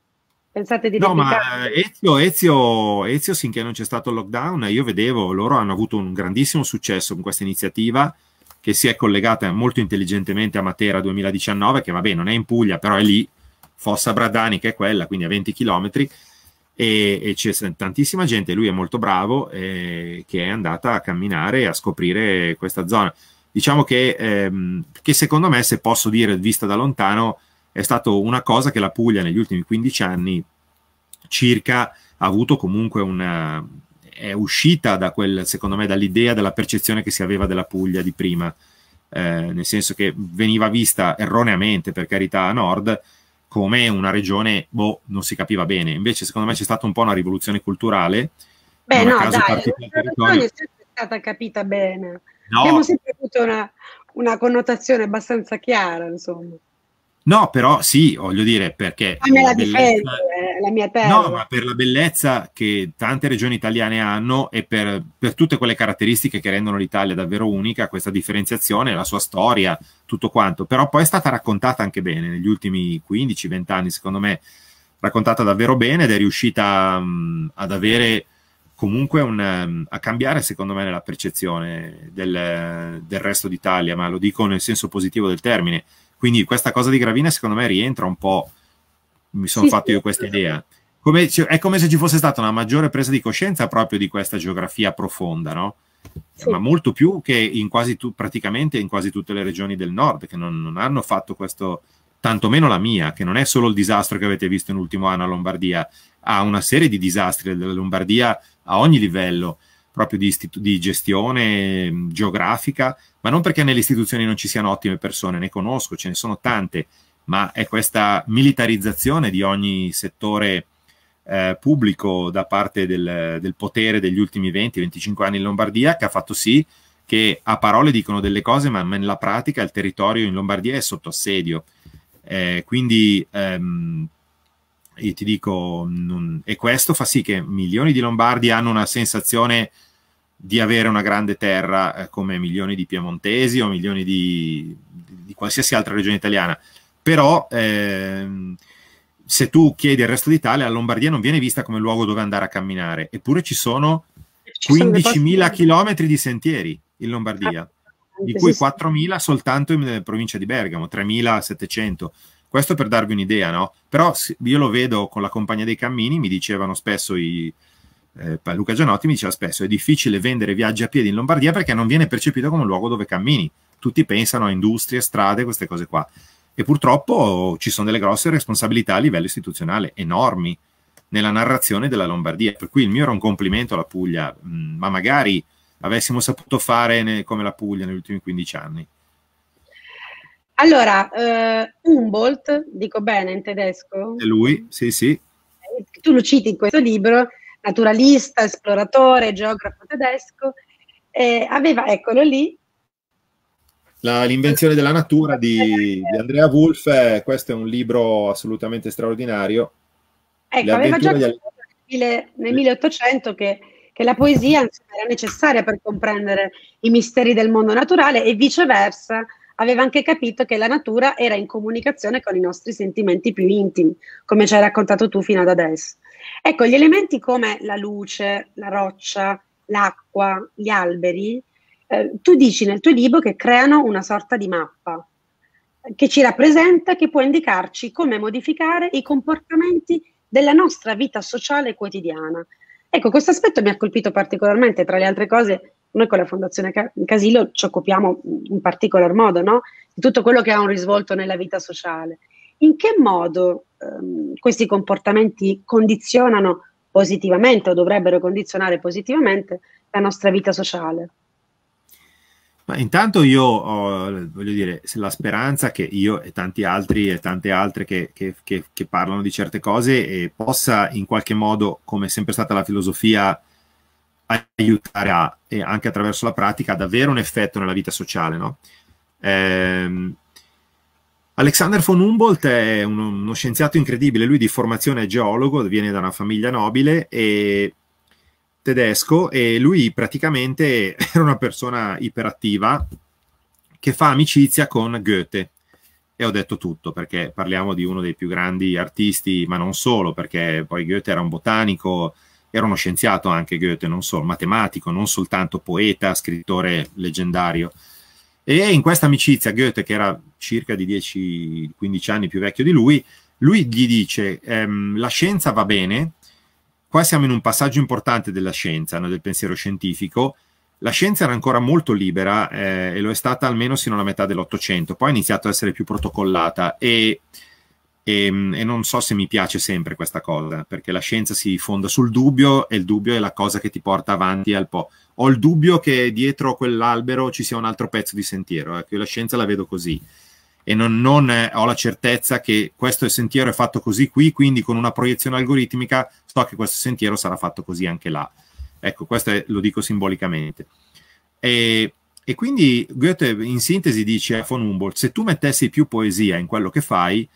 Pensate di No, ma Ezio, Ezio, Ezio, finché non c'è stato il lockdown, io vedevo, loro hanno avuto un grandissimo successo con questa iniziativa che si è collegata molto intelligentemente a Matera 2019, che vabbè non è in Puglia, però è lì, Fossa Bradani che è quella, quindi a 20 km, e, e c'è tantissima gente, lui è molto bravo, eh, che è andata a camminare e a scoprire questa zona. Diciamo che, ehm, che secondo me, se posso dire vista da lontano, è stata una cosa che la Puglia negli ultimi 15 anni circa ha avuto comunque una... Eh, è uscita da quel, secondo me, dall'idea, della percezione che si aveva della Puglia di prima, eh, nel senso che veniva vista erroneamente, per carità, a nord come una regione, boh, non si capiva bene. Invece, secondo me, c'è stata un po' una rivoluzione culturale. Beh, no, dai, la regione è sempre stata capita bene. No. Abbiamo sempre avuto una, una connotazione abbastanza chiara, insomma. No, però sì, voglio dire, perché... Ma ah, me la, difendo, eh, la mia terra. No, ma per la bellezza che tante regioni italiane hanno e per, per tutte quelle caratteristiche che rendono l'Italia davvero unica, questa differenziazione, la sua storia, tutto quanto. Però poi è stata raccontata anche bene negli ultimi 15-20 anni, secondo me, raccontata davvero bene ed è riuscita um, ad avere comunque un, um, a cambiare, secondo me, la percezione del, del resto d'Italia, ma lo dico nel senso positivo del termine quindi questa cosa di Gravina secondo me rientra un po', mi sono sì, fatto io questa idea. Come, è come se ci fosse stata una maggiore presa di coscienza proprio di questa geografia profonda, no? Sì. Ma molto più che in quasi tu, praticamente in quasi tutte le regioni del nord che non, non hanno fatto questo, tantomeno la mia, che non è solo il disastro che avete visto in ultimo anno a Lombardia, ha una serie di disastri della Lombardia a ogni livello proprio di, di, gestione mm, geografica, ma non perché nelle istituzioni non ci siano ottime persone, ne conosco, ce ne sono tante, ma è questa militarizzazione di ogni settore eh, pubblico da parte del, del potere degli ultimi 20-25 anni in Lombardia che ha fatto sì che a parole dicono delle cose, ma nella pratica il territorio in Lombardia è sotto assedio. Eh, quindi ehm, e ti dico, non... e questo fa sì che milioni di lombardi hanno una sensazione di avere una grande terra eh, come milioni di piemontesi o milioni di, di qualsiasi altra regione italiana. Però ehm, se tu chiedi al resto d'Italia, la Lombardia non viene vista come luogo dove andare a camminare, eppure ci sono 15.000 chilometri di sentieri in Lombardia, di cui 4.000 soltanto in eh, provincia di Bergamo, 3.700 questo per darvi un'idea, no? Però io lo vedo con la compagnia dei cammini, mi dicevano spesso i, eh, Luca Gianotti mi diceva spesso è difficile vendere viaggi a piedi in Lombardia perché non viene percepito come un luogo dove cammini. Tutti pensano a industrie, strade, queste cose qua. E purtroppo ci sono delle grosse responsabilità a livello istituzionale, enormi, nella narrazione della Lombardia. Per cui il mio era un complimento alla Puglia, mm, ma magari avessimo saputo fare come la Puglia negli ultimi 15 anni. Allora, eh, Humboldt, dico bene in tedesco? È lui, sì, sì. Tu lo citi in questo libro, naturalista, esploratore, geografo tedesco, eh, aveva, eccolo lì, la, l'invenzione della natura di, di Andrea Wolf, eh, questo è un libro assolutamente straordinario. Ecco, aveva già detto nel 1800 che, che la poesia insomma, era necessaria per comprendere i misteri del mondo naturale e viceversa aveva anche capito che la natura era in comunicazione con i nostri sentimenti più intimi, come ci hai raccontato tu fino ad adesso. Ecco, gli elementi come la luce, la roccia, l'acqua, gli alberi, eh, tu dici nel tuo libro che creano una sorta di mappa che ci rappresenta, che può indicarci come modificare i comportamenti della nostra vita sociale quotidiana. Ecco, questo aspetto mi ha colpito particolarmente, tra le altre cose, noi con la Fondazione Casilo ci occupiamo in particolar modo no? di tutto quello che ha un risvolto nella vita sociale. In che modo ehm, questi comportamenti condizionano positivamente o dovrebbero condizionare positivamente la nostra vita sociale? Ma intanto io ho, voglio dire, la speranza che io e tanti altri e tante altre che, che, che, che parlano di certe cose e eh, possa in qualche modo, come è sempre stata la filosofia aiutare a, anche attraverso la pratica ad avere un effetto nella vita sociale. No? Eh, Alexander von Humboldt è uno, uno, scienziato incredibile, lui di formazione è geologo, viene da una famiglia nobile e tedesco e lui praticamente [LAUGHS] era una persona iperattiva che fa amicizia con Goethe. E ho detto tutto perché parliamo di uno dei più grandi artisti, ma non solo, perché poi Goethe era un botanico, era uno scienziato anche Goethe, non solo matematico, non soltanto poeta, scrittore leggendario. E in questa amicizia Goethe, che era circa di 10-15 anni più vecchio di lui, lui gli dice ehm, la scienza va bene, qua siamo in un passaggio importante della scienza, no, del pensiero scientifico, la scienza era ancora molto libera eh, e lo è stata almeno sino alla metà dell'Ottocento, poi ha iniziato a essere più protocollata e e, ehm, e, non so se mi piace sempre questa cosa, perché la scienza si fonda sul dubbio e il dubbio è la cosa che ti porta avanti al po'. Ho il dubbio che dietro quell'albero ci sia un altro pezzo di sentiero, ecco, eh, io la scienza la vedo così e non, non eh, ho la certezza che questo sentiero è fatto così qui, quindi con una proiezione algoritmica so che questo sentiero sarà fatto così anche là. Ecco, questo è, lo dico simbolicamente. E, e quindi Goethe in sintesi dice a von Humboldt, se tu mettessi più poesia in quello che fai,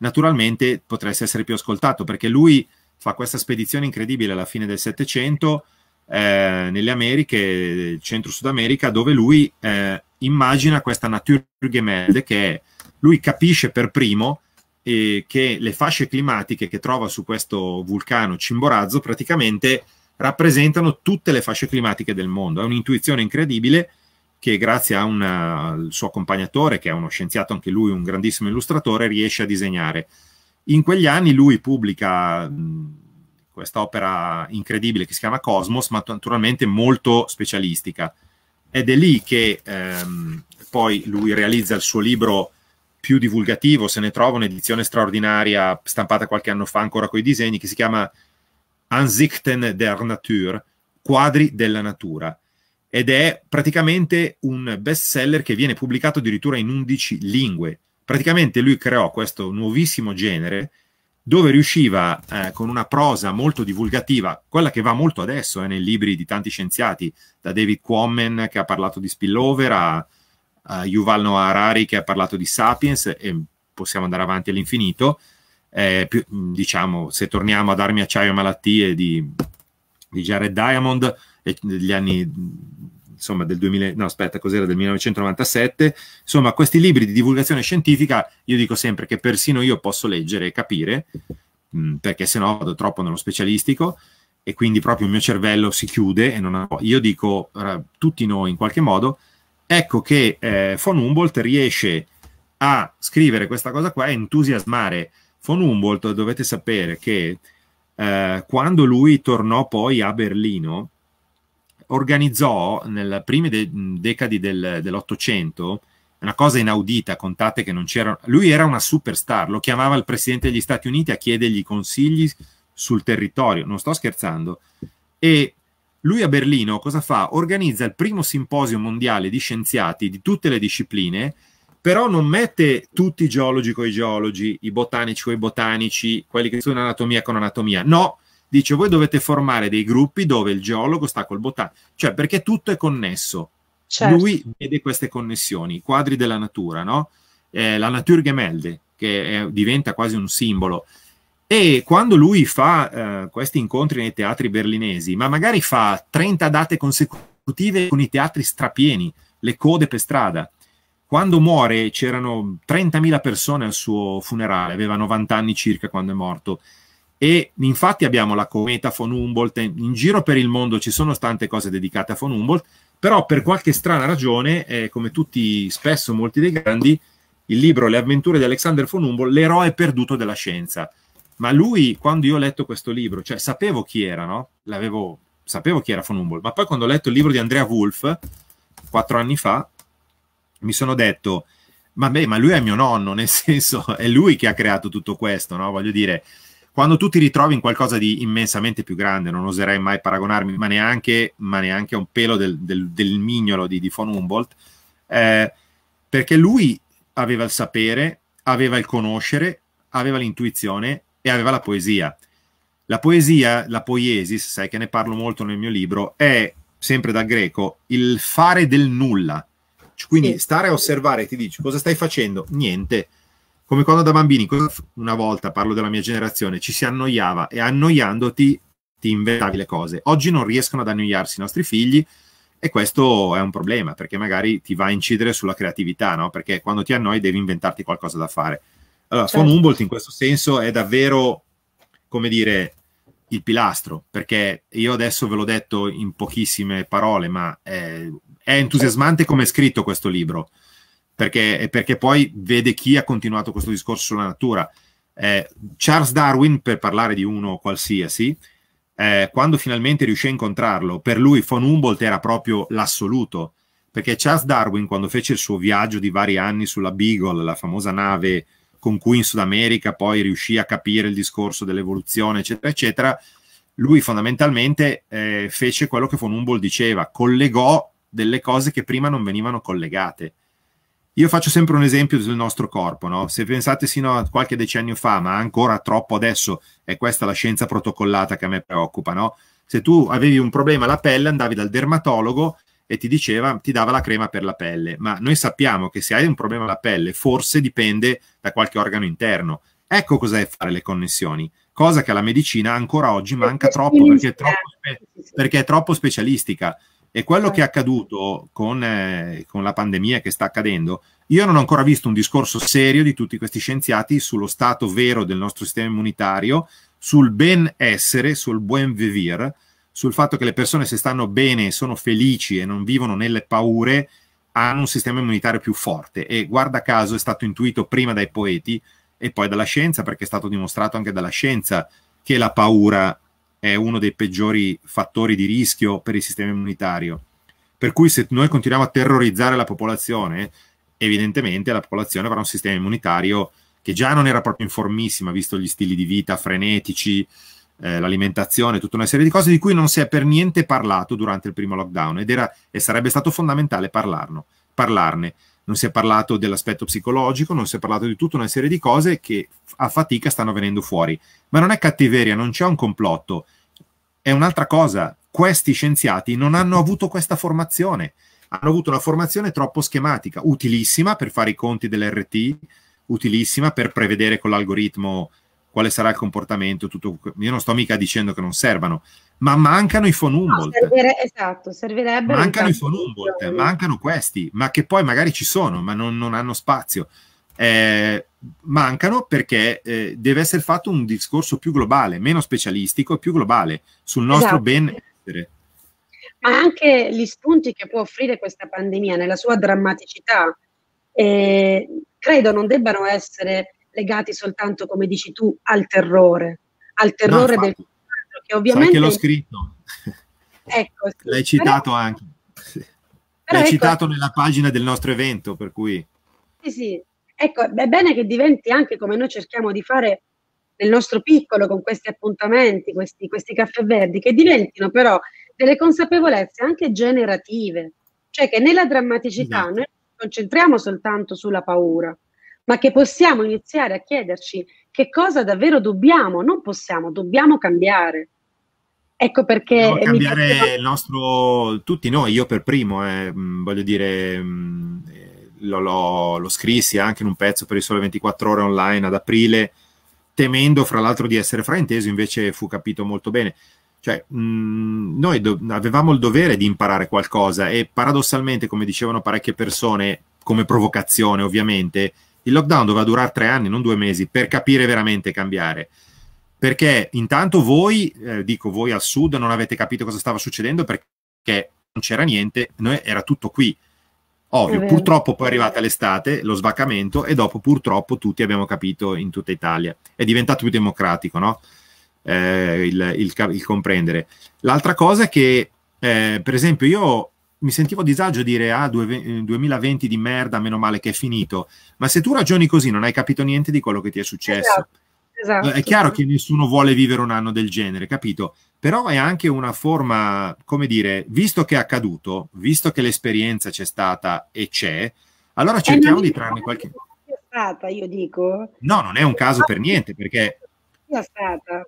naturalmente potresti essere più ascoltato perché lui fa questa spedizione incredibile alla fine del Settecento eh, nelle Americhe, Centro-Sud America, dove lui eh, immagina questa Naturgemelde che lui capisce per primo eh, che le fasce climatiche che trova su questo vulcano Cimborazzo praticamente rappresentano tutte le fasce climatiche del mondo. È un'intuizione incredibile che grazie a un suo accompagnatore, che è uno scienziato anche lui, un grandissimo illustratore, riesce a disegnare. In quegli anni lui pubblica mh, questa opera incredibile che si chiama Cosmos, ma naturalmente molto specialistica. Ed è lì che ehm, poi lui realizza il suo libro più divulgativo, se ne trova un'edizione straordinaria stampata qualche anno fa ancora con i disegni, che si chiama Ansichten der Natur, quadri della natura ed è praticamente un best seller che viene pubblicato addirittura in 11 lingue. Praticamente lui creò questo nuovissimo genere dove riusciva eh, con una prosa molto divulgativa, quella che va molto adesso eh, nei libri di tanti scienziati, da David Quammen che ha parlato di spillover a, a Yuval Noah Harari che ha parlato di Sapiens e possiamo andare avanti all'infinito. Eh, più, diciamo, se torniamo ad Armi Acciaio e Malattie di, di Jared Diamond, degli anni insomma, del 2000, no, aspetta, cos'era del 1997. Insomma, questi libri di divulgazione scientifica io dico sempre che persino io posso leggere e capire, mh, mm, perché se no vado troppo nello specialistico e quindi proprio il mio cervello si chiude e non ha... Io dico, eh, tutti noi in qualche modo, ecco che eh, von Humboldt riesce a scrivere questa cosa qua e entusiasmare von Humboldt, dovete sapere che eh, quando lui tornò poi a Berlino, organizzò nelle prime de- decadi del, dell'Ottocento una cosa inaudita, contate che non c'era. Lui era una superstar, lo chiamava il presidente degli Stati Uniti a chiedergli consigli sul territorio, non sto scherzando. E lui a Berlino cosa fa? Organizza il primo simposio mondiale di scienziati di tutte le discipline, però non mette tutti i geologi con i geologi, i botanici con i botanici, quelli che sono anatomia con anatomia. No, dice voi dovete formare dei gruppi dove il geologo sta col botanico, cioè perché tutto è connesso. Certo. Lui vede queste connessioni, i quadri della natura, no? eh, la Naturgemelde, che è, diventa quasi un simbolo. E quando lui fa eh, questi incontri nei teatri berlinesi, ma magari fa 30 date consecutive con i teatri strapieni, le code per strada. Quando muore c'erano 30.000 persone al suo funerale, aveva 90 anni circa quando è morto e infatti abbiamo la cometa von Humboldt, in giro per il mondo ci sono tante cose dedicate a von Humboldt, però per mm. qualche strana ragione, eh, come tutti spesso molti dei grandi, il libro Le avventure di Alexander von Humboldt, l'eroe perduto della scienza. Ma lui, quando io ho letto questo libro, cioè sapevo chi era, no? L'avevo, sapevo chi era von Humboldt, ma poi quando ho letto il libro di Andrea Wolf, quattro anni fa, mi sono detto, ma beh, ma lui è mio nonno, nel senso, è lui che ha creato tutto questo, no? Voglio dire quando tu ti ritrovi in qualcosa di immensamente più grande, non oserei mai paragonarmi, ma neanche, ma neanche a un pelo del, del, del mignolo di, di von Humboldt, eh, perché lui aveva il sapere, aveva il conoscere, aveva l'intuizione e aveva la poesia. La poesia, la poiesis, sai che ne parlo molto nel mio libro, è sempre dal greco il fare del nulla. Cioè, quindi stare a osservare, ti dici cosa stai facendo? Niente come quando da bambini, una volta, parlo della mia generazione, ci si annoiava e annoiandoti ti inventavi le cose. Oggi non riescono ad annoiarsi i nostri figli e questo è un problema perché magari ti va a incidere sulla creatività, no? perché quando ti annoi devi inventarti qualcosa da fare. Allora, certo. Swan Humboldt in questo senso è davvero, come dire, il pilastro, perché io adesso ve l'ho detto in pochissime parole, ma è, è entusiasmante come è scritto questo libro perché, perché poi vede chi ha continuato questo discorso sulla natura. Eh, Charles Darwin, per parlare di uno qualsiasi, eh, quando finalmente riuscì a incontrarlo, per lui von Humboldt era proprio l'assoluto, perché Charles Darwin, quando fece il suo viaggio di vari anni sulla Beagle, la famosa nave con cui in Sud America poi riuscì a capire il discorso dell'evoluzione, eccetera, eccetera, lui fondamentalmente eh, fece quello che von Humboldt diceva, collegò delle cose che prima non venivano collegate. Io faccio sempre un esempio del nostro corpo, no? se pensate sino a qualche decennio fa, ma ancora troppo adesso, è questa la scienza protocollata che a me preoccupa, no? se tu avevi un problema alla pelle andavi dal dermatologo e ti diceva, ti dava la crema per la pelle, ma noi sappiamo che se hai un problema alla pelle forse dipende da qualche organo interno. Ecco cos'è fare le connessioni, cosa che alla medicina ancora oggi manca troppo perché è troppo, perché è troppo specialistica. E quello che è accaduto con, eh, con, la pandemia che sta accadendo, io non ho ancora visto un discorso serio di tutti questi scienziati sullo stato vero del nostro sistema immunitario, sul benessere, sul buen vivir, sul fatto che le persone se stanno bene, sono felici e non vivono nelle paure, hanno un sistema immunitario più forte. E guarda caso è stato intuito prima dai poeti e poi dalla scienza, perché è stato dimostrato anche dalla scienza che la paura è uno dei peggiori fattori di rischio per il sistema immunitario. Per cui se noi continuiamo a terrorizzare la popolazione, evidentemente la popolazione avrà un sistema immunitario che già non era proprio informissima, visto gli stili di vita frenetici, eh, l'alimentazione, tutta una serie di cose di cui non si è per niente parlato durante il primo lockdown ed era, e sarebbe stato fondamentale parlarne non si è parlato dell'aspetto psicologico, non si è parlato di tutta una serie di cose che a fatica stanno venendo fuori. Ma non è cattiveria, non c'è un complotto, è un'altra cosa. Questi scienziati non hanno avuto questa formazione, hanno avuto una formazione troppo schematica, utilissima per fare i conti dell'RT, utilissima per prevedere con l'algoritmo quale sarà il comportamento, tutto, io non sto mica dicendo che non servano, ma mancano i phone Humboldt. No, servire, esatto, servirebbero. Mancano i phone Humboldt, mancano questi, ma che poi magari ci sono, ma non, non hanno spazio. Eh, mancano perché eh, deve essere fatto un discorso più globale, meno specialistico e più globale sul nostro esatto. benessere. Ma anche gli spunti che può offrire questa pandemia nella sua drammaticità, eh, credo non debbano essere legati soltanto, come dici tu, al terrore, al terrore no, del quadro, che ovviamente... Che l'ho scritto. Ecco, sì. L'hai citato Però... anche. Sì. L'hai ecco... citato nella pagina del nostro evento, per cui... Sì, sì. Ecco, è bene che diventi anche come noi cerchiamo di fare nel nostro piccolo con questi appuntamenti, questi, questi caffè verdi, che diventino però delle consapevolezze anche generative, cioè che nella drammaticità esatto. noi non ci concentriamo soltanto sulla paura, ma che possiamo iniziare a chiederci che cosa davvero dobbiamo, non possiamo, dobbiamo cambiare. Ecco perché... Dobbiamo cambiare faceva... il nostro, tutti noi, io per primo, eh, mm, voglio dire, mm, eh, lo scrissi anche in un pezzo per il Sole 24 Ore online ad aprile, temendo fra l'altro di essere frainteso, invece fu capito molto bene. Cioè, mh, mm, noi avevamo il dovere di imparare qualcosa e paradossalmente, come dicevano parecchie persone, come provocazione ovviamente, il lockdown doveva durare tre anni, non due mesi, per capire veramente cambiare. Perché intanto voi, eh, dico voi al sud, non avete capito cosa stava succedendo perché non c'era niente, noi era tutto qui. Ovvio, purtroppo poi è arrivata l'estate, lo svaccamento, e dopo purtroppo tutti abbiamo capito in tutta Italia. È diventato più democratico, no? Eh, il, il, il comprendere. L'altra cosa è che, eh, per esempio, io mi sentivo a disagio dire ah 2020 eh, di merda, meno male che è finito, ma se tu ragioni così non hai capito niente di quello che ti è successo. Esatto, esatto. Eh, è chiaro che nessuno vuole vivere un anno del genere, capito? Però è anche una forma, come dire, visto che è accaduto, visto che l'esperienza c'è stata e c'è, allora eh, cerchiamo di trarne qualche... È Stata, io dico. No, non è un caso per niente, perché... È stata.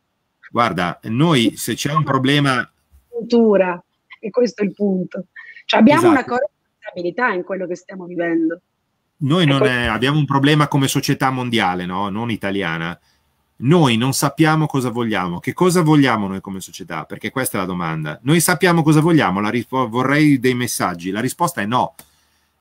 Guarda, noi se c'è un problema... Cultura, e questo è il punto. Cioè abbiamo esatto. una corresponsabilità in quello che stiamo vivendo. Noi non è, abbiamo un problema come società mondiale, no? non italiana. Noi non sappiamo cosa vogliamo. Che cosa vogliamo noi come società? Perché questa è la domanda. Noi sappiamo cosa vogliamo, rispo- vorrei dei messaggi. La risposta è no.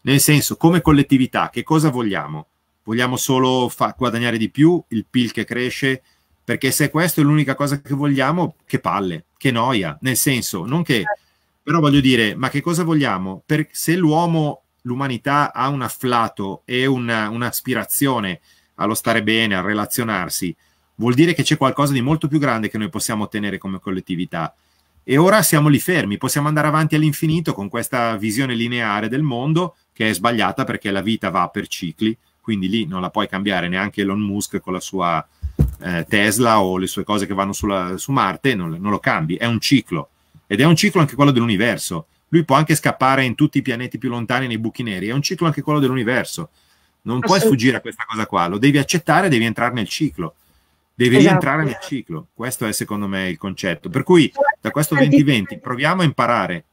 Nel senso, come collettività, che cosa vogliamo? Vogliamo solo fa- guadagnare di più, il PIL che cresce, perché se questa è l'unica cosa che vogliamo, che palle, che noia, nel senso, non che certo. Però voglio dire, ma che cosa vogliamo? Per, se l'uomo, l'umanità ha un afflato e una, un'aspirazione allo stare bene, a relazionarsi, vuol dire che c'è qualcosa di molto più grande che noi possiamo ottenere come collettività. E ora siamo lì fermi, possiamo andare avanti all'infinito con questa visione lineare del mondo che è sbagliata perché la vita va per cicli, quindi lì non la puoi cambiare neanche Elon Musk con la sua eh, Tesla o le sue cose che vanno sulla, su Marte, non, non, lo cambi, è un ciclo. Ed è un ciclo anche quello dell'universo. Lui può anche scappare in tutti i pianeti più lontani, nei buchi neri. È un ciclo anche quello dell'universo. Non puoi sfuggire a questa cosa qua. Lo devi accettare, devi entrare nel ciclo. Devi esatto. rientrare nel ciclo. Questo è secondo me il concetto. Per cui da questo 2020 proviamo a imparare.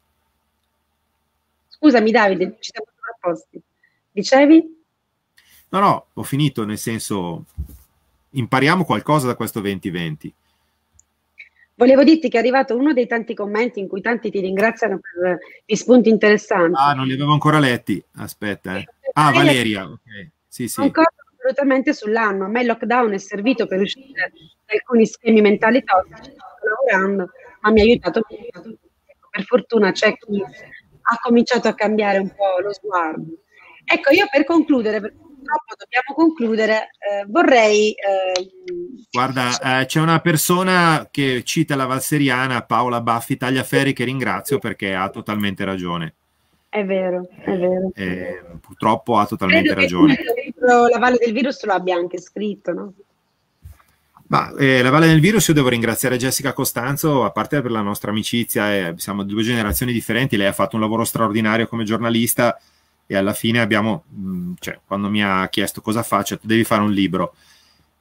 Scusami Davide, ci siamo sovrapposti. Dicevi? No, no, ho finito, nel senso impariamo qualcosa da questo 2020. Volevo dirti che è arrivato uno dei tanti commenti in cui tanti ti ringraziano per eh, gli spunti interessanti. Ah, non li avevo ancora letti. Aspetta. Eh. Ah, eh, Valeria. Okay. Sì, sì. Ancora assolutamente sull'anno. A me il lockdown è servito per uscire da alcuni schemi mentali tossici, sto lavorando, ma mi ha aiutato molto. Per fortuna c'è chi ha cominciato a cambiare un po' lo sguardo. Ecco, io per concludere, perché purtroppo dobbiamo concludere. Eh, vorrei... Eh, Guarda, eh, c'è una persona che cita la valseriana, Paola Baffi Tagliaferri, che ringrazio perché ha totalmente ragione. È vero, è eh, vero. Eh, purtroppo ha totalmente Credo ragione. Libro, la Valle del Virus lo abbia anche scritto, no? Ma, eh, la Valle del Virus io devo ringraziare Jessica Costanzo, a parte per la nostra amicizia, eh, siamo due generazioni differenti, lei ha fatto un lavoro straordinario come giornalista, e alla fine abbiamo, mm, cioè, quando mi ha chiesto cosa faccio, devi fare un libro.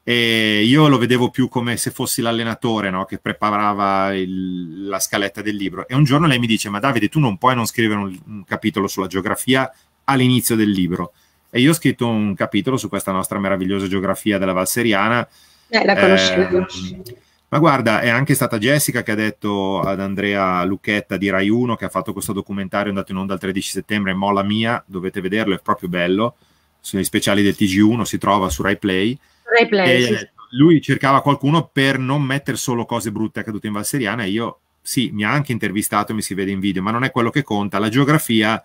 E io lo vedevo più come se fossi l'allenatore no? che preparava il, la scaletta del libro. E un giorno lei mi dice: Ma Davide, tu non puoi non scrivere un, un capitolo sulla geografia all'inizio del libro. E io ho scritto un capitolo su questa nostra meravigliosa geografia della Valseriana. Eh, la conoscevo. Eh, ma guarda, è anche stata Jessica che ha detto ad Andrea Lucchetta di Rai 1 che ha fatto questo documentario andato in onda il 13 settembre, Mola Mia, dovete vederlo, è proprio bello. Sono gli speciali del TG1, si trova su Rai Play. Rai Play sì. Lui cercava qualcuno per non mettere solo cose brutte accadute in Valseriana e io, sì, mi ha anche intervistato, mi si vede in video, ma non è quello che conta. La geografia,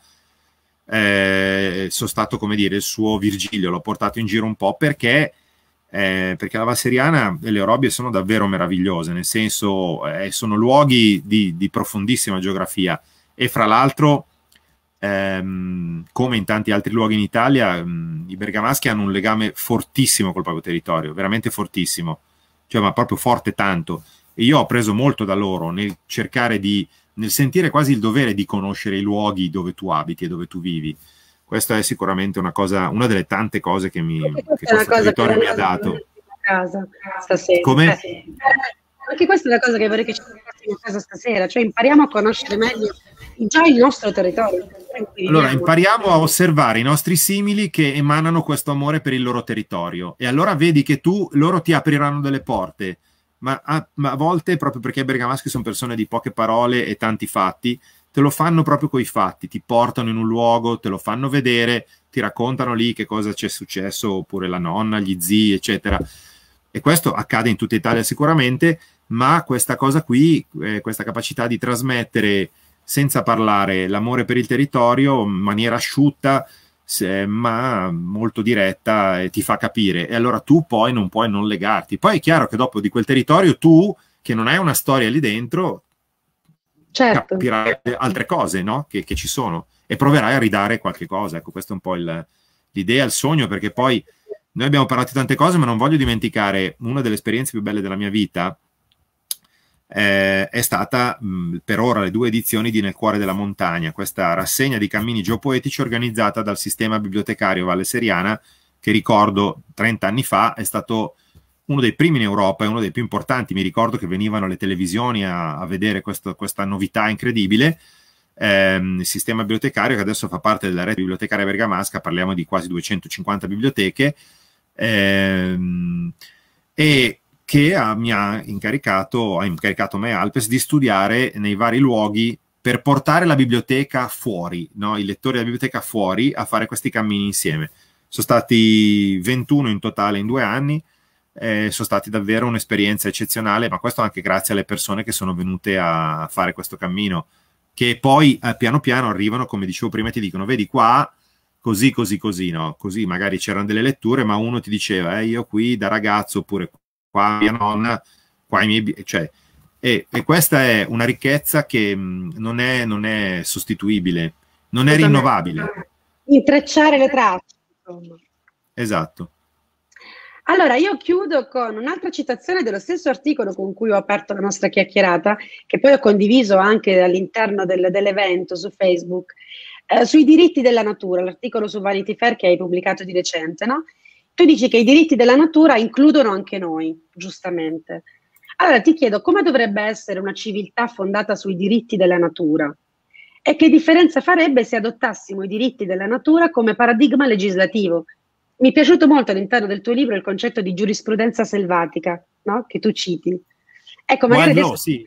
eh, sono stato, come dire, il suo Virgilio, l'ho portato in giro un po' perché eh, perché la Vasseriana e le Orobie sono davvero meravigliose, nel senso eh, sono luoghi di, di, profondissima geografia e fra l'altro, ehm, come in tanti altri luoghi in Italia, mh, mm, i bergamaschi hanno un legame fortissimo col proprio territorio, veramente fortissimo, cioè ma proprio forte tanto. E io ho preso molto da loro nel cercare di, nel sentire quasi il dovere di conoscere i luoghi dove tu abiti e dove tu vivi questa è sicuramente una, cosa, una delle tante cose che, mi, che questo territorio mi ha dato. Casa, stasera. Come? Eh, perché eh, questa è una cosa che vorrei che ci portassimo a casa stasera, cioè impariamo a conoscere meglio già il nostro territorio. Allora impariamo a osservare i nostri simili che emanano questo amore per il loro territorio e allora vedi che tu, loro ti apriranno delle porte, ma a, ma a volte proprio perché i bergamaschi sono persone di poche parole e tanti fatti, te lo fanno proprio coi fatti, ti portano in un luogo, te lo fanno vedere, ti raccontano lì che cosa c'è successo, oppure la nonna, gli zii, eccetera. E questo accade in tutta Italia sicuramente, ma questa cosa qui, eh, questa capacità di trasmettere senza parlare l'amore per il territorio in maniera asciutta, se, ma molto diretta, eh, ti fa capire. E allora tu poi non puoi non legarti. Poi è chiaro che dopo di quel territorio tu, che non hai una storia lì dentro, certo. capirai altre cose no? che, che, ci sono e proverai a ridare qualche cosa. Ecco, questo è un po' il, l'idea, il sogno, perché poi noi abbiamo parlato di tante cose, ma non voglio dimenticare una delle esperienze più belle della mia vita. Eh, è stata mh, mm, per ora le due edizioni di Nel cuore della montagna, questa rassegna di cammini geopoetici organizzata dal sistema bibliotecario Valle Seriana, che ricordo 30 anni fa è stato uno dei primi in Europa e uno dei più importanti. Mi ricordo che venivano le televisioni a, a vedere questo, questa novità incredibile. Ehm, sistema bibliotecario che adesso fa parte della rete bibliotecaria bergamasca, parliamo di quasi 250 biblioteche, ehm, e che ha, mi ha incaricato, ha incaricato me Alpes di studiare nei vari luoghi per portare la biblioteca fuori, no? i lettori della biblioteca fuori a fare questi cammini insieme. Sono stati 21 in totale in due anni eh, sono stati davvero un'esperienza eccezionale, ma questo anche grazie alle persone che sono venute a fare questo cammino, che poi eh, piano piano arrivano, come dicevo prima, e ti dicono, vedi qua, così, così, così, no? Così magari c'erano delle letture, ma uno ti diceva, eh, io qui da ragazzo, oppure qua mia nonna, qua i miei... Cioè, e, e questa è una ricchezza che mh, mm, non, è, non è sostituibile, non è rinnovabile. Intrecciare le tracce, insomma. Esatto. Allora, io chiudo con un'altra citazione dello stesso articolo con cui ho aperto la nostra chiacchierata, che poi ho condiviso anche all'interno del, dell'evento su Facebook, eh, sui diritti della natura, l'articolo su Vanity Fair che hai pubblicato di recente, no? Tu dici che i diritti della natura includono anche noi, giustamente. Allora ti chiedo come dovrebbe essere una civiltà fondata sui diritti della natura e che differenza farebbe se adottassimo i diritti della natura come paradigma legislativo mi è piaciuto molto all'interno del tuo libro il concetto di giurisprudenza selvatica, no? che tu citi. Ecco, magari well, no, sì.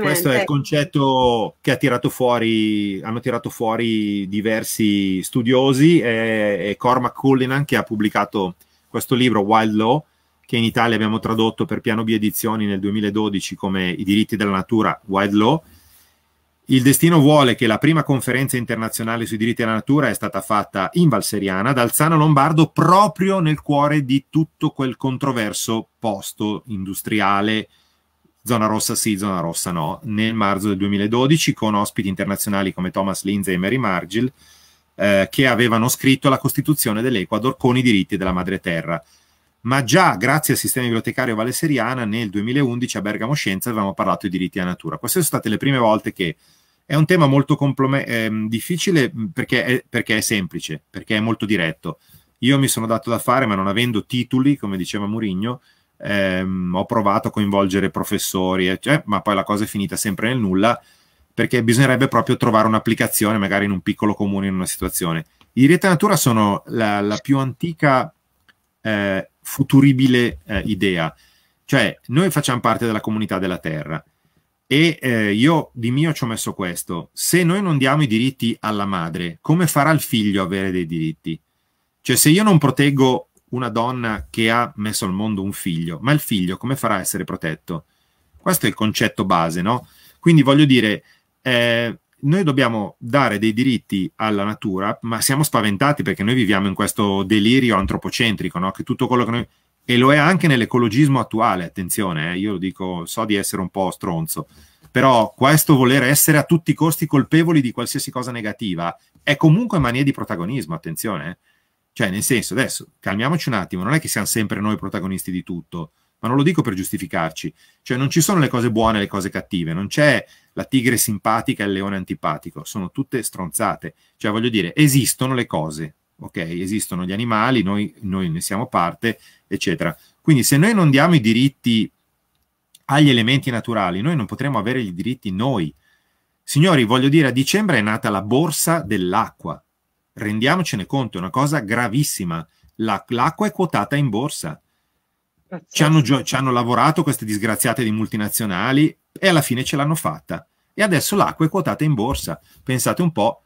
Questo è il eh. concetto che ha tirato fuori, hanno tirato fuori diversi studiosi e, e Cormac Cullinan che ha pubblicato questo libro Wild Law che in Italia abbiamo tradotto per Piano B Edizioni nel 2012 come I diritti della natura, Wild Law il destino vuole che la prima conferenza internazionale sui diritti della natura è stata fatta in Valseriana, ad Alzano Lombardo, proprio nel cuore di tutto quel controverso posto industriale, zona rossa sì, zona rossa no, nel marzo del 2012, con ospiti internazionali come Thomas Lindsay e Mary Margil, eh, che avevano scritto la Costituzione dell'Ecuador con i diritti della madre terra ma già grazie al sistema bibliotecario valesseriana nel 2011 a Bergamo Scienza avevamo parlato di diritti alla natura. Queste sono state le prime volte che è un tema molto ehm, difficile perché è, perché è, semplice, perché è molto diretto. Io mi sono dato da fare, ma non avendo titoli, come diceva Murigno, ehm, ho provato a coinvolgere professori, eh, ma poi la cosa è finita sempre nel nulla, perché bisognerebbe proprio trovare un'applicazione, magari in un piccolo comune, in una situazione. I diritti alla natura sono la, la più antica eh, futuribile eh, idea. Cioè, noi facciamo parte della comunità della Terra e eh, io di mio ci ho messo questo. Se noi non diamo i diritti alla madre, come farà il figlio avere dei diritti? Cioè, se io non proteggo una donna che ha messo al mondo un figlio, ma il figlio come farà a essere protetto? Questo è il concetto base, no? Quindi voglio dire, eh, noi dobbiamo dare dei diritti alla natura, ma siamo spaventati perché noi viviamo in questo delirio antropocentrico, no? che tutto quello che noi... E lo è anche nell'ecologismo attuale, attenzione, eh? io lo dico, so di essere un po' stronzo, però questo voler essere a tutti i costi colpevoli di qualsiasi cosa negativa è comunque mania di protagonismo, attenzione. Eh? Cioè, nel senso, adesso, calmiamoci un attimo, non è che siamo sempre noi protagonisti di tutto, ma non lo dico per giustificarci, cioè non ci sono le cose buone e le cose cattive, non c'è la tigre simpatica e il leone antipatico, sono tutte stronzate, cioè voglio dire, esistono le cose, ok? Esistono gli animali, noi, noi ne siamo parte, eccetera. Quindi se noi non diamo i diritti agli elementi naturali, noi non potremo avere i diritti noi. Signori, voglio dire, a dicembre è nata la borsa dell'acqua, rendiamocene conto, è una cosa gravissima, l'acqua è quotata in borsa ci hanno, ci hanno, lavorato queste disgraziate di multinazionali e alla fine ce l'hanno fatta. E adesso l'acqua è quotata in borsa. Pensate un po'.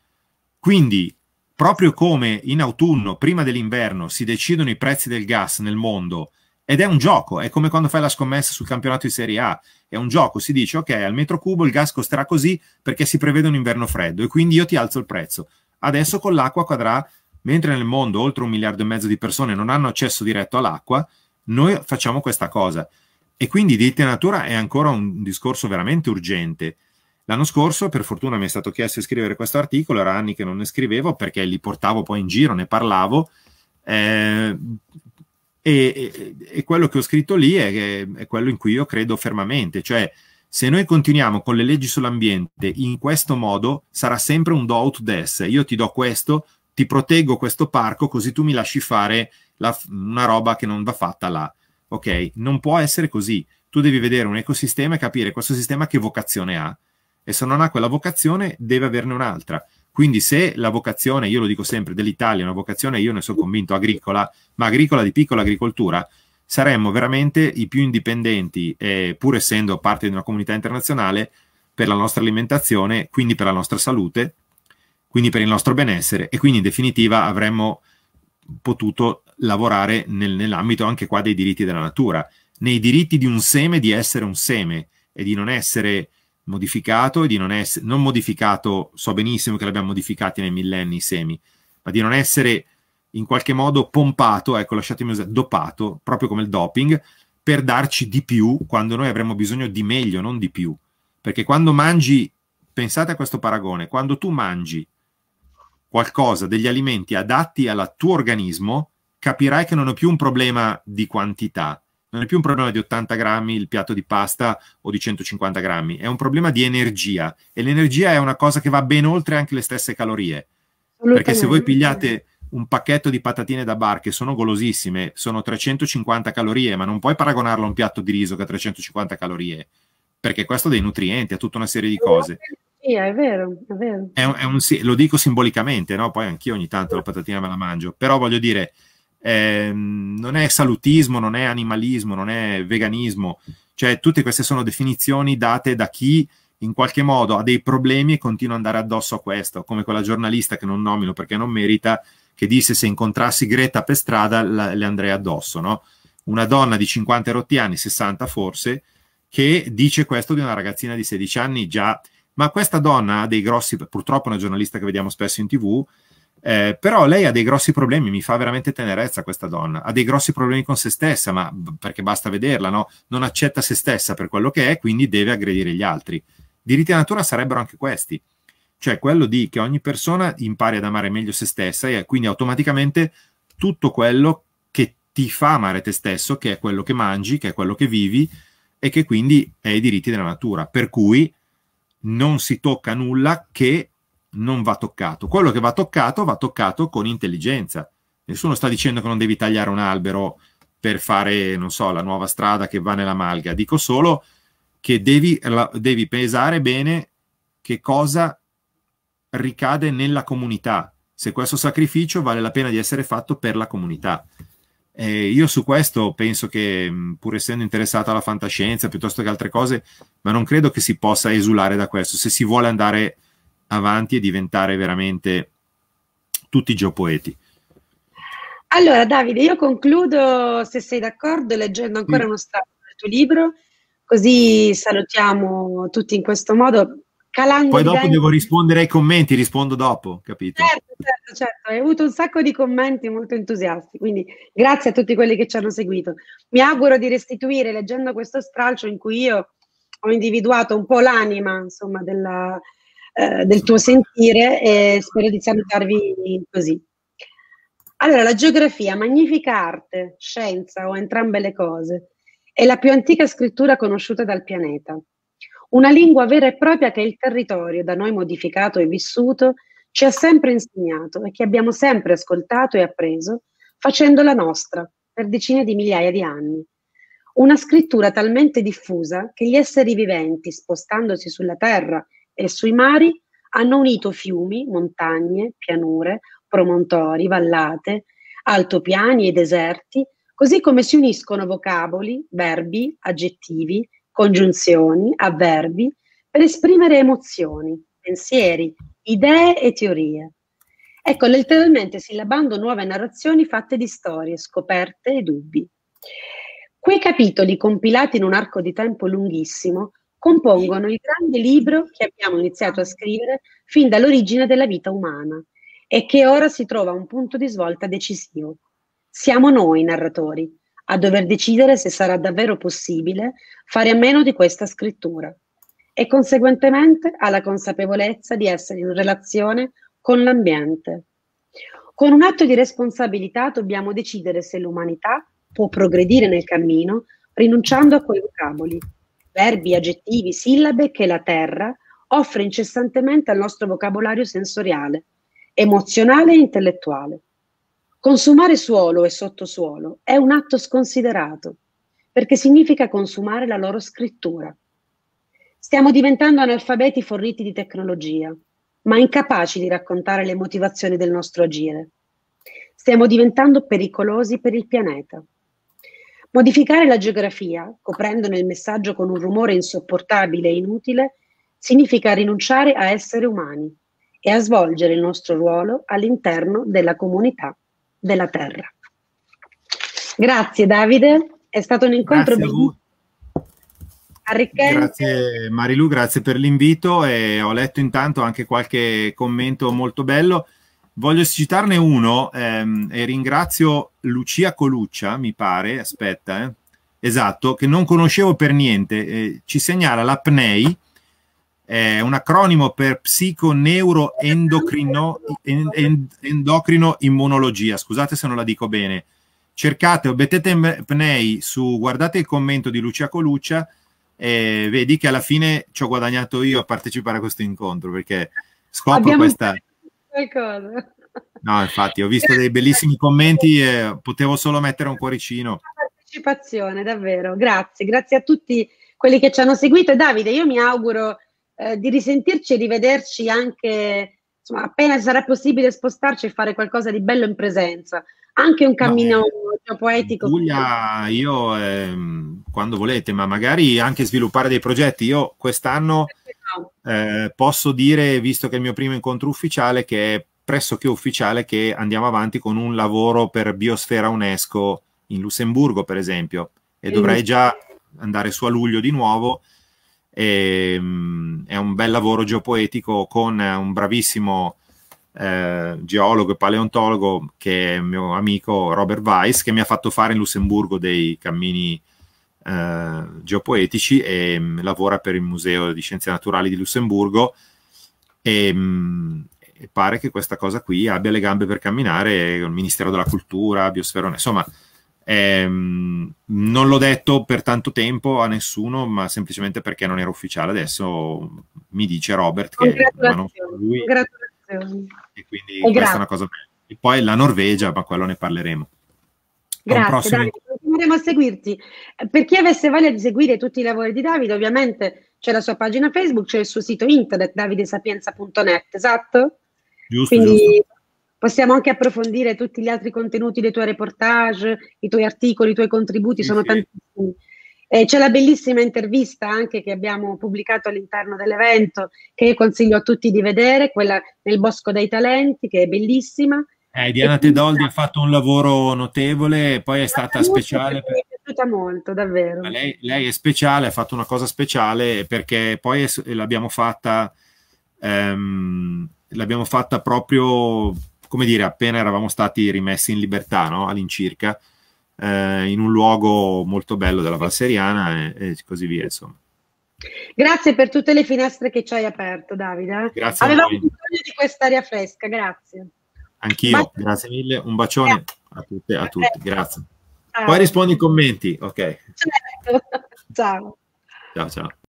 Quindi, proprio come in autunno, prima dell'inverno, si decidono i prezzi del gas nel mondo ed è un gioco, è come quando fai la scommessa sul campionato di Serie A, è un gioco, si dice ok, al metro cubo il gas costerà così perché si prevede un inverno freddo e quindi io ti alzo il prezzo. Adesso con l'acqua cadrà, mentre nel mondo oltre un miliardo e mezzo di persone non hanno accesso diretto all'acqua, noi facciamo questa cosa. E quindi diritti di natura è ancora un discorso veramente urgente. L'anno scorso, per fortuna, mi è stato chiesto di scrivere questo articolo, era anni che non ne scrivevo perché li portavo poi in giro, ne parlavo. Eh, e, e, e, quello che ho scritto lì è, è, quello in cui io credo fermamente, cioè se noi continuiamo con le leggi sull'ambiente in questo modo sarà sempre un do out des, io ti do questo, ti proteggo questo parco così tu mi lasci fare la, una roba che non va fatta là. Ok, non può essere così. Tu devi vedere un ecosistema e capire questo sistema che vocazione ha. E se non ha quella vocazione, deve averne un'altra. Quindi se la vocazione, io lo dico sempre, dell'Italia è una vocazione, io ne sono convinto, agricola, ma agricola di piccola agricoltura, saremmo veramente i più indipendenti, eh, pur essendo parte di una comunità internazionale, per la nostra alimentazione, quindi per la nostra salute, quindi per il nostro benessere e quindi in definitiva avremmo potuto lavorare nel, nell'ambito anche qua dei diritti della natura, nei diritti di un seme di essere un seme e di non essere modificato e di non essere non modificato, so benissimo che l'abbiamo modificati nei millenni i semi, ma di non essere in qualche modo pompato, ecco lasciatemi usare, dopato, proprio come il doping, per darci di più quando noi avremo bisogno di meglio, non di più. Perché quando mangi, pensate a questo paragone, quando tu mangi qualcosa, degli alimenti adatti al tuo organismo, capirai che non è più un problema di quantità, non è più un problema di 80 grammi il piatto di pasta o di 150 grammi, è un problema di energia e l'energia è una cosa che va ben oltre anche le stesse calorie. Perché se voi pigliate un pacchetto di patatine da bar che sono golosissime, sono 350 calorie, ma non puoi paragonarlo a un piatto di riso che ha 350 calorie, perché questo ha dei nutrienti, ha tutta una serie di cose. Sì, è vero, è vero. È un, è un, lo dico simbolicamente, no? poi anch'io ogni tanto la patatina me la mangio, però voglio dire, eh, non è salutismo, non è animalismo, non è veganismo, cioè tutte queste sono definizioni date da chi in qualche modo ha dei problemi e continua ad andare addosso a questo, come quella giornalista che non nomino perché non merita, che disse se incontrassi Greta per strada la, le andrei addosso, no? Una donna di 50 rotti anni, 60 forse, che dice questo di una ragazzina di 16 anni già ma questa donna ha dei grossi, purtroppo è una giornalista che vediamo spesso in tv, eh, però lei ha dei grossi problemi, mi fa veramente tenerezza questa donna, ha dei grossi problemi con se stessa, ma perché basta vederla, no? non accetta se stessa per quello che è, quindi deve aggredire gli altri. Diritti alla natura sarebbero anche questi, cioè quello di che ogni persona impari ad amare meglio se stessa e quindi automaticamente tutto quello che ti fa amare te stesso, che è quello che mangi, che è quello che vivi e che quindi è i diritti della natura, per cui non si tocca nulla che non va toccato. Quello che va toccato va toccato con intelligenza. Nessuno sta dicendo che non devi tagliare un albero per fare, non so, la nuova strada che va nella malga. Dico solo che devi, devi pesare bene che cosa ricade nella comunità, se questo sacrificio vale la pena di essere fatto per la comunità. Eh, io su questo penso che, pur essendo interessata alla fantascienza piuttosto che altre cose, ma non credo che si possa esulare da questo se si vuole andare avanti e diventare veramente tutti geopoeti. Allora, Davide, io concludo, se sei d'accordo, leggendo ancora mm. uno strappo del tuo libro, così salutiamo tutti in questo modo. Calango Poi dopo devo rispondere ai commenti, rispondo dopo, capito? Certo, certo, certo. Hai avuto un sacco di commenti molto entusiasti, quindi grazie a tutti quelli che ci hanno seguito. Mi auguro di restituire, leggendo questo stralcio in cui io ho individuato un po' l'anima, insomma, della, eh, del tuo sentire e spero di salutarvi così. Allora, la geografia, magnifica arte, scienza o entrambe le cose, è la più antica scrittura conosciuta dal pianeta. Una lingua vera e propria che il territorio, da noi modificato e vissuto, ci ha sempre insegnato e che abbiamo sempre ascoltato e appreso, facendola nostra per decine di migliaia di anni. Una scrittura talmente diffusa che gli esseri viventi, spostandosi sulla terra e sui mari, hanno unito fiumi, montagne, pianure, promontori, vallate, altopiani e deserti, così come si uniscono vocaboli, verbi, aggettivi, congiunzioni, avverbi, per esprimere emozioni, pensieri, idee e teorie. Ecco, letteralmente sillabando nuove narrazioni fatte di storie, scoperte e dubbi. Quei capitoli, compilati in un arco di tempo lunghissimo, compongono il grande libro che abbiamo iniziato a scrivere fin dall'origine della vita umana e che ora si trova a un punto di svolta decisivo. Siamo noi narratori, a dover decidere se sarà davvero possibile fare a meno di questa scrittura e conseguentemente alla consapevolezza di essere in relazione con l'ambiente. Con un atto di responsabilità dobbiamo decidere se l'umanità può progredire nel cammino rinunciando a quei vocaboli, verbi, aggettivi, sillabe che la Terra offre incessantemente al nostro vocabolario sensoriale, emozionale e intellettuale. Consumare suolo e sottosuolo è un atto sconsiderato, perché significa consumare la loro scrittura. Stiamo diventando analfabeti forniti di tecnologia, ma incapaci di raccontare le motivazioni del nostro agire. Stiamo diventando pericolosi per il pianeta. Modificare la geografia, coprendone il messaggio con un rumore insopportabile e inutile, significa rinunciare a essere umani e a svolgere il nostro ruolo all'interno della comunità della terra. Grazie Davide, è stato un incontro bellissimo. Grazie Marilu, grazie per l'invito e ho letto intanto anche qualche commento molto bello. Voglio citarne uno ehm, e ringrazio Lucia Coluccia, mi pare, aspetta, eh. esatto, che non conoscevo per niente. Eh, ci segnala l'apnei è un acronimo per psiconeuroendocrino endocrino Scusate se non la dico bene. Cercate Obetete Pnei su guardate il commento di Lucia Coluccia e vedi che alla fine ci ho guadagnato io a partecipare a questo incontro perché scopro Abbiamo questa qualcosa. No, infatti, ho visto dei bellissimi commenti e potevo solo mettere un cuoricino. Partecipazione, davvero. Grazie, grazie a tutti quelli che ci hanno seguito. Davide, io mi auguro eh, di risentirci e rivederci anche, insomma, appena sarà possibile spostarci e fare qualcosa di bello in presenza. Anche un cammino no, eh, poetico. Giulia, io ehm, quando volete, ma magari anche sviluppare dei progetti. Io quest'anno eh, posso dire, visto che è il mio primo incontro ufficiale, che è pressoché ufficiale che andiamo avanti con un lavoro per Biosfera UNESCO in Lussemburgo, per esempio, e dovrei già andare su a luglio di nuovo e, ehm, mh, è un bel lavoro geopoetico con un bravissimo eh, geologo e paleontologo che è mio amico Robert Weiss, che mi ha fatto fare in Lussemburgo dei cammini eh, geopoetici e mh, mm, lavora per il Museo di Scienze Naturali di Lussemburgo. E, ehm, mh, e pare che questa cosa qui abbia le gambe per camminare, con il Ministero della Cultura, Biosferone, insomma eh, non l'ho detto per tanto tempo a nessuno, ma semplicemente perché non era ufficiale. Adesso mi dice Robert che non lui. E quindi e questa è una cosa bella. E poi la Norvegia, ma quello ne parleremo. Grazie, Davide, continueremo a seguirti. Per chi avesse voglia di seguire tutti i lavori di Davide, ovviamente c'è la sua pagina Facebook, c'è il suo sito internet davidesapienza.net, esatto? Giusto, Quindi, giusto Possiamo anche approfondire tutti gli altri contenuti dei tuoi reportage, i tuoi articoli, i tuoi contributi, sì, sono sì. tantissimi. Eh, c'è la bellissima intervista anche che abbiamo pubblicato all'interno dell'evento, che io consiglio a tutti di vedere, quella nel Bosco dei Talenti, che è bellissima. Eh, Diana Tedoldi ha fatto un lavoro notevole, poi è stata speciale. Per... Mi è piaciuta molto, davvero. Lei, lei, è speciale, ha fatto una cosa speciale perché poi l'abbiamo fatta, ehm, l'abbiamo fatta proprio come dire, appena eravamo stati rimessi in libertà, no? all'incirca, eh, in un luogo molto bello della Valseriana e, e, così via, insomma. Grazie per tutte le finestre che ci hai aperto, Davide. Eh. Grazie. Avevamo bisogno di quest'aria fresca, grazie. Anch'io, Baci- grazie mille. Un bacione grazie. a tutte, a tutti, grazie. Ciao. Poi rispondi ai commenti, ok. Certo. [LAUGHS] Ciao. Ciao, ciao.